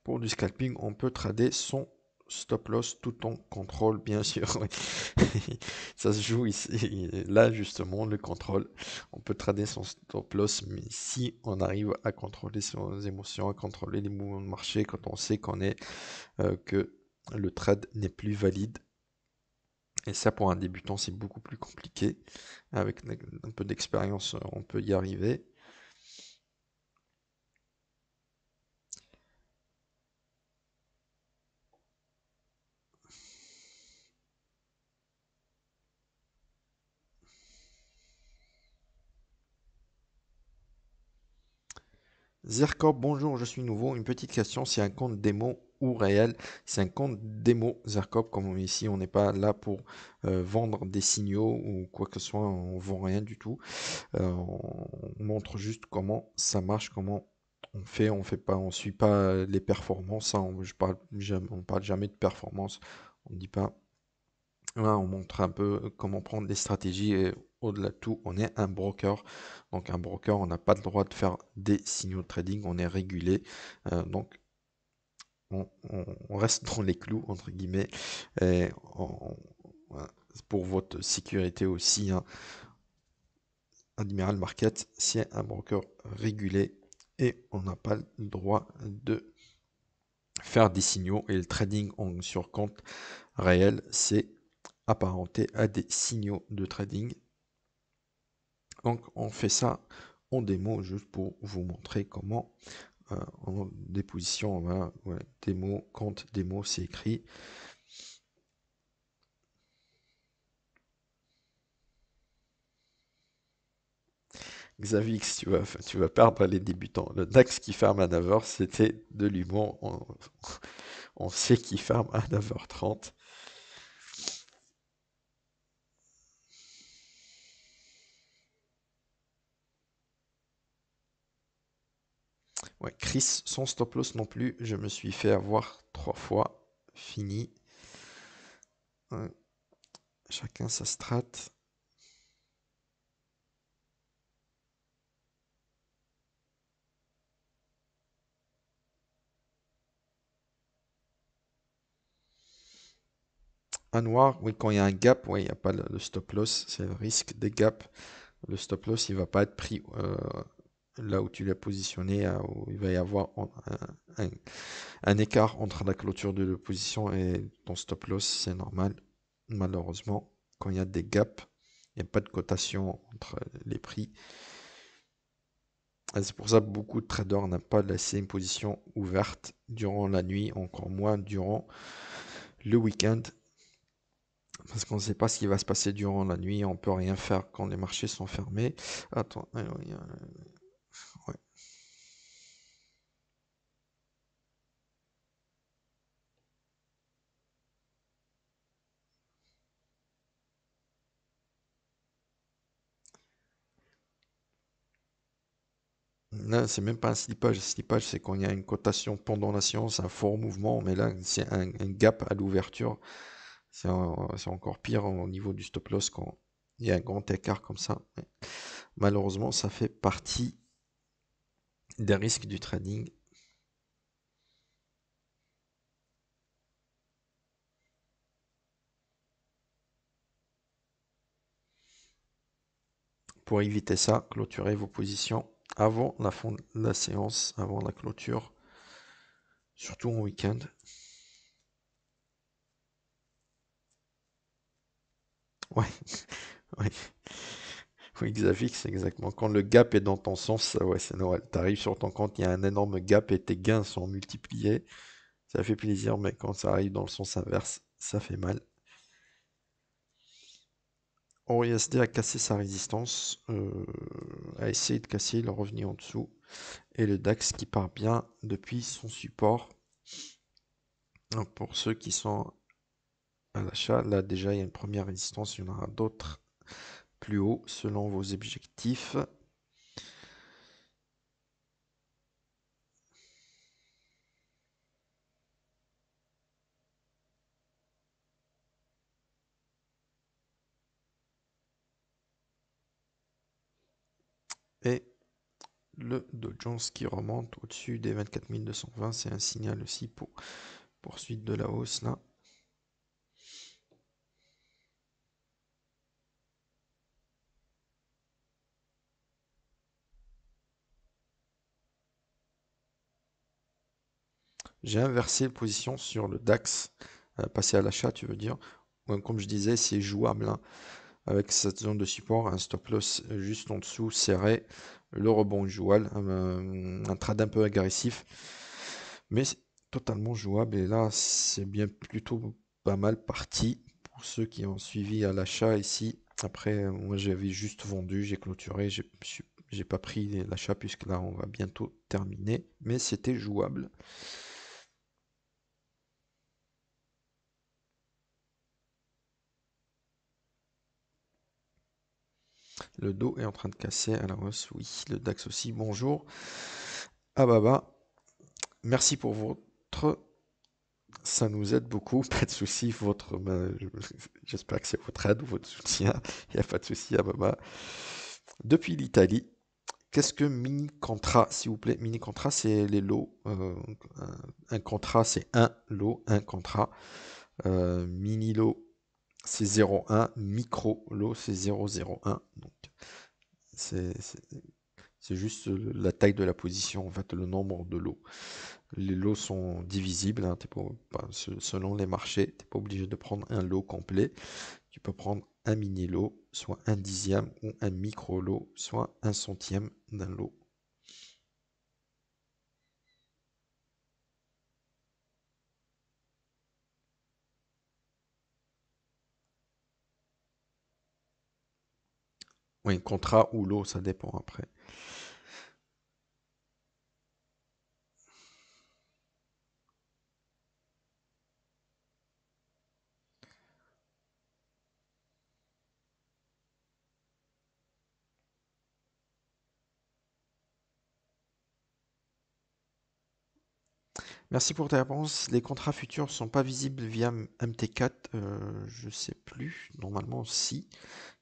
Pour du scalping, on peut trader son stop loss tout en contrôle, bien sûr. (laughs) ça se joue ici. Là, justement, le contrôle. On peut trader son stop loss, mais si on arrive à contrôler ses émotions, à contrôler les mouvements de marché, quand on sait qu'on est euh, que le trade n'est plus valide. Et ça, pour un débutant, c'est beaucoup plus compliqué. Avec un peu d'expérience, on peut y arriver. zerkop bonjour, je suis nouveau. Une petite question, c'est un compte démo ou réel C'est un compte démo zerkop comme ici on n'est pas là pour euh, vendre des signaux ou quoi que ce soit, on vend rien du tout. Euh, on montre juste comment ça marche, comment on fait, on fait pas, on suit pas les performances. on, hein. je parle jamais, on parle jamais de performance. On dit pas. on montre un peu comment prendre des stratégies et au-delà de tout, on est un broker. Donc un broker, on n'a pas le droit de faire des signaux de trading, on est régulé. Euh, donc on, reste dans les clous, entre guillemets, et pour votre sécurité aussi. Hein. Admiral Market, c'est un broker régulé et on n'a pas le droit de faire des signaux et le trading en, sur compte réel, c'est apparenté à des signaux de trading donc on fait ça en démo juste pour vous montrer comment euh, en déposition, voilà, démo, compte démo, c'est écrit. Xavix, tu vas, tu vas perdre les débutants. Le DAX qui ferme à 9h, c'était de l'humour. On, on, sait qu'il ferme à 9h30. Chris, sans stop loss non plus. Je me suis fait avoir trois fois. Fini. Chacun sa strat. Un noir, oui, quand il y a un gap, oui, il n'y a pas le stop loss, c'est le risque des gaps. Le stop loss, il ne va pas être pris euh, là où tu l'as positionné, euh, il va y avoir un, écart entre la clôture de la position et ton stop loss, c'est normal. Malheureusement, quand il y a des gaps, il n'y a pas de cotation entre les prix. C'est pour ça que beaucoup de traders n'ont pas laissé une position ouverte durant la nuit, encore moins durant le week-end. Parce qu'on ne sait pas ce qui va se passer durant la nuit, on peut rien faire quand les marchés sont fermés. Attends, euh, euh, Là, c'est même pas un slippage. Slippage, c'est quand il y a une cotation pendant la séance, un fort mouvement, mais là, c'est un, gap à l'ouverture. C'est encore pire au niveau du stop loss quand il y a un grand écart comme ça. malheureusement, ça fait partie des risques du trading. Pour éviter ça, clôturez vos positions avant la fin de la séance, avant la clôture, surtout en week-end. (laughs) Oui, oui. Oui, exactement. Quand le gap est dans ton sens, ouais, c'est Noël. T'arrives sur ton compte, il y a un énorme gap et tes gains sont multipliés. Ça fait plaisir, mais quand ça arrive dans le sens inverse, ça fait mal. OSD a cassé sa résistance, euh, a essayé de casser, le revenu en dessous. Et le DAX qui part bien depuis son support. Hein, pour ceux qui sont à l'achat, là déjà il y a une première résistance, il y en aura d'autres plus haut selon vos objectifs. Le Dow Jones qui remonte au-dessus des 24 220, c'est un signal aussi pour poursuite de la hausse là. J'ai inversé position sur le DAX, passé euh, passer à l'achat, tu veux dire. Comme je disais, c'est jouable. Hein. avec cette zone de support, un stop loss juste en dessous serré le rebond jouable, un, euh, trade un peu agressif, mais totalement jouable. Et là, c'est bien plutôt pas mal parti pour ceux qui ont suivi à l'achat ici. Après, moi j'avais juste vendu, j'ai clôturé, j'ai pas pris l'achat puisque là on va bientôt terminer, mais c'était jouable. Le dos est en train de casser à la hausse, oui. Le DAX aussi, bonjour. Ababa, merci pour votre. Ça nous aide beaucoup, (laughs) pas de souci. Votre, j'espère que c'est votre aide ou votre soutien. (laughs) Il n'y a pas de souci, Ababa. Depuis l'Italie, Qu'est-ce que mini contrat, s'il vous plaît Mini contrat, c'est les lots. Euh, un contrat, c'est un lot, un contrat. Euh, mini lot, c'est 0,1 micro. lot c'est 0,01. c'est juste la taille de la position, en fait, le nombre de lots. Les lots sont divisibles hein, selon les marchés. Tu n'es pas obligé de prendre un lot complet. Tu peux prendre un mini lot, soit un dixième, ou un micro lot, soit un centième d'un lot. Oui, contrat ou lot, ça dépend après. Merci pour ta réponse. Les contrats futurs ne sont pas visibles via MT4, euh, je ne sais plus. Normalement, si.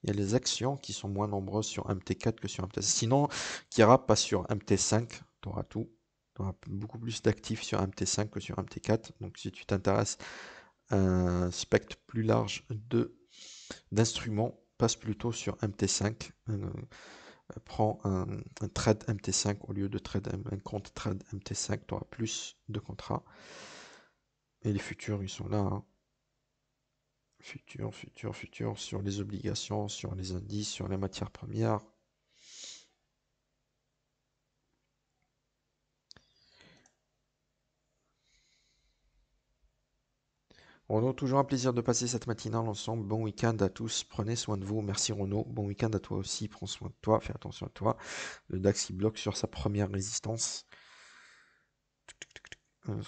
Il y a les actions qui sont moins nombreuses sur MT4 que sur MT5. Sinon, Kira passe sur MT5, tu auras tout. Tu auras beaucoup plus d'actifs sur MT5 que sur MT4. Donc, si tu t'intéresses à un spectre plus large d'instruments, passe plutôt sur MT5 prends un, trade MT5 au lieu de trade, un compte trade MT5, tu auras plus de contrats. Et les futurs, ils sont là. Futurs, hein. futurs, futurs sur les obligations, sur les indices, sur les matières premières, Renaud, toujours un plaisir de passer cette matinée ensemble. Bon week-end à tous. Prenez soin de vous. Merci Renaud. Bon week-end à toi aussi. Prends soin de toi. Fais attention à toi. Le Dax qui bloque sur sa première résistance. Euh,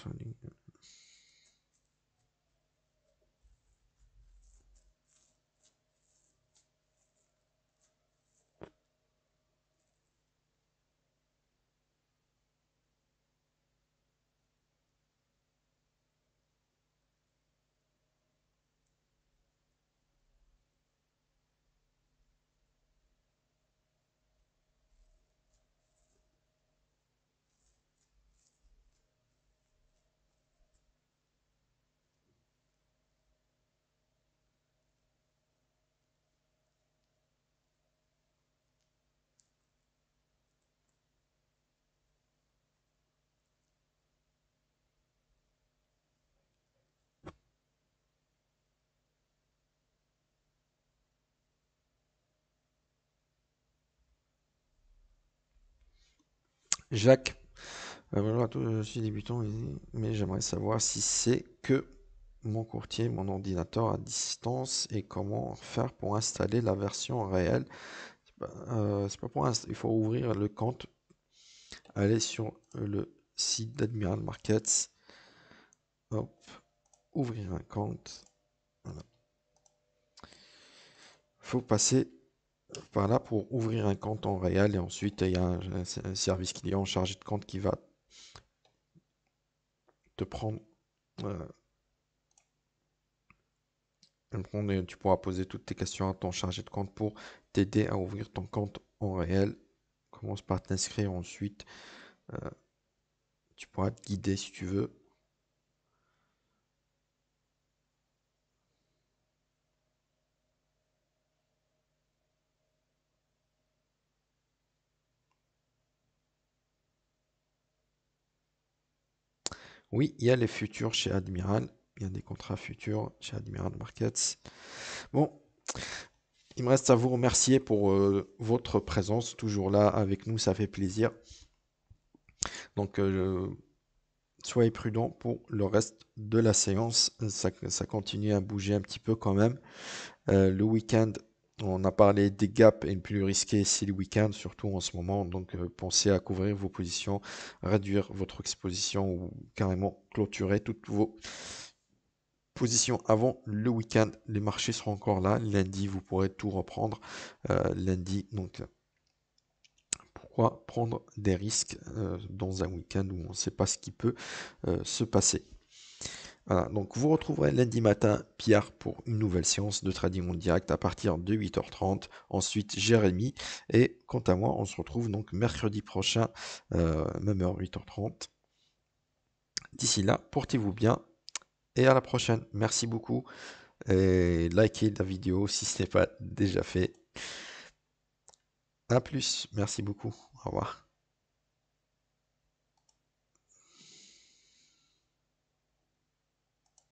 Jacques, euh, je suis débutant, mais j'aimerais savoir si c'est que mon courtier, mon ordinateur à distance et comment faire pour installer la version réelle. Pas, euh, pas pour il faut ouvrir le compte, aller sur le site d'Admiral Markets, ouvrir un compte. Voilà. Faut passer là pour ouvrir un compte en réel et ensuite il y a un, service client chargé de compte qui va te prendre, euh, tu pourras poser toutes tes questions à ton chargé de compte pour t'aider à ouvrir ton compte en réel. Commence par t'inscrire ensuite. Euh, tu pourras te guider si tu veux Oui, il y a les futurs chez Admiral. Il y a des contrats futurs chez Admiral Markets. Bon, il me reste à vous remercier pour euh, votre présence, toujours là avec nous, ça fait plaisir. Donc, euh, soyez prudents pour le reste de la séance. Ça, continue à bouger un petit peu quand même. Euh, le week-end, on a parlé des gaps et une plus risqué, c'est le week-end, surtout en ce moment. Donc, euh, pensez à couvrir vos positions, réduire votre exposition ou carrément clôturer toutes vos positions avant le week-end. Les marchés seront encore là. Lundi, vous pourrez tout reprendre. Euh, lundi, donc, pourquoi prendre des risques euh, dans un week-end où on ne sait pas ce qui peut se passer voilà, donc vous retrouverez lundi matin Pierre pour une nouvelle séance de trading en direct à partir de 8h30. Ensuite Jérémy. Et quant à moi, on se retrouve donc mercredi prochain, euh, même heure 8h30. D'ici là, portez-vous bien et à la prochaine. Merci beaucoup. Et likez la vidéo si ce n'est pas déjà fait. A plus, merci beaucoup. Au revoir.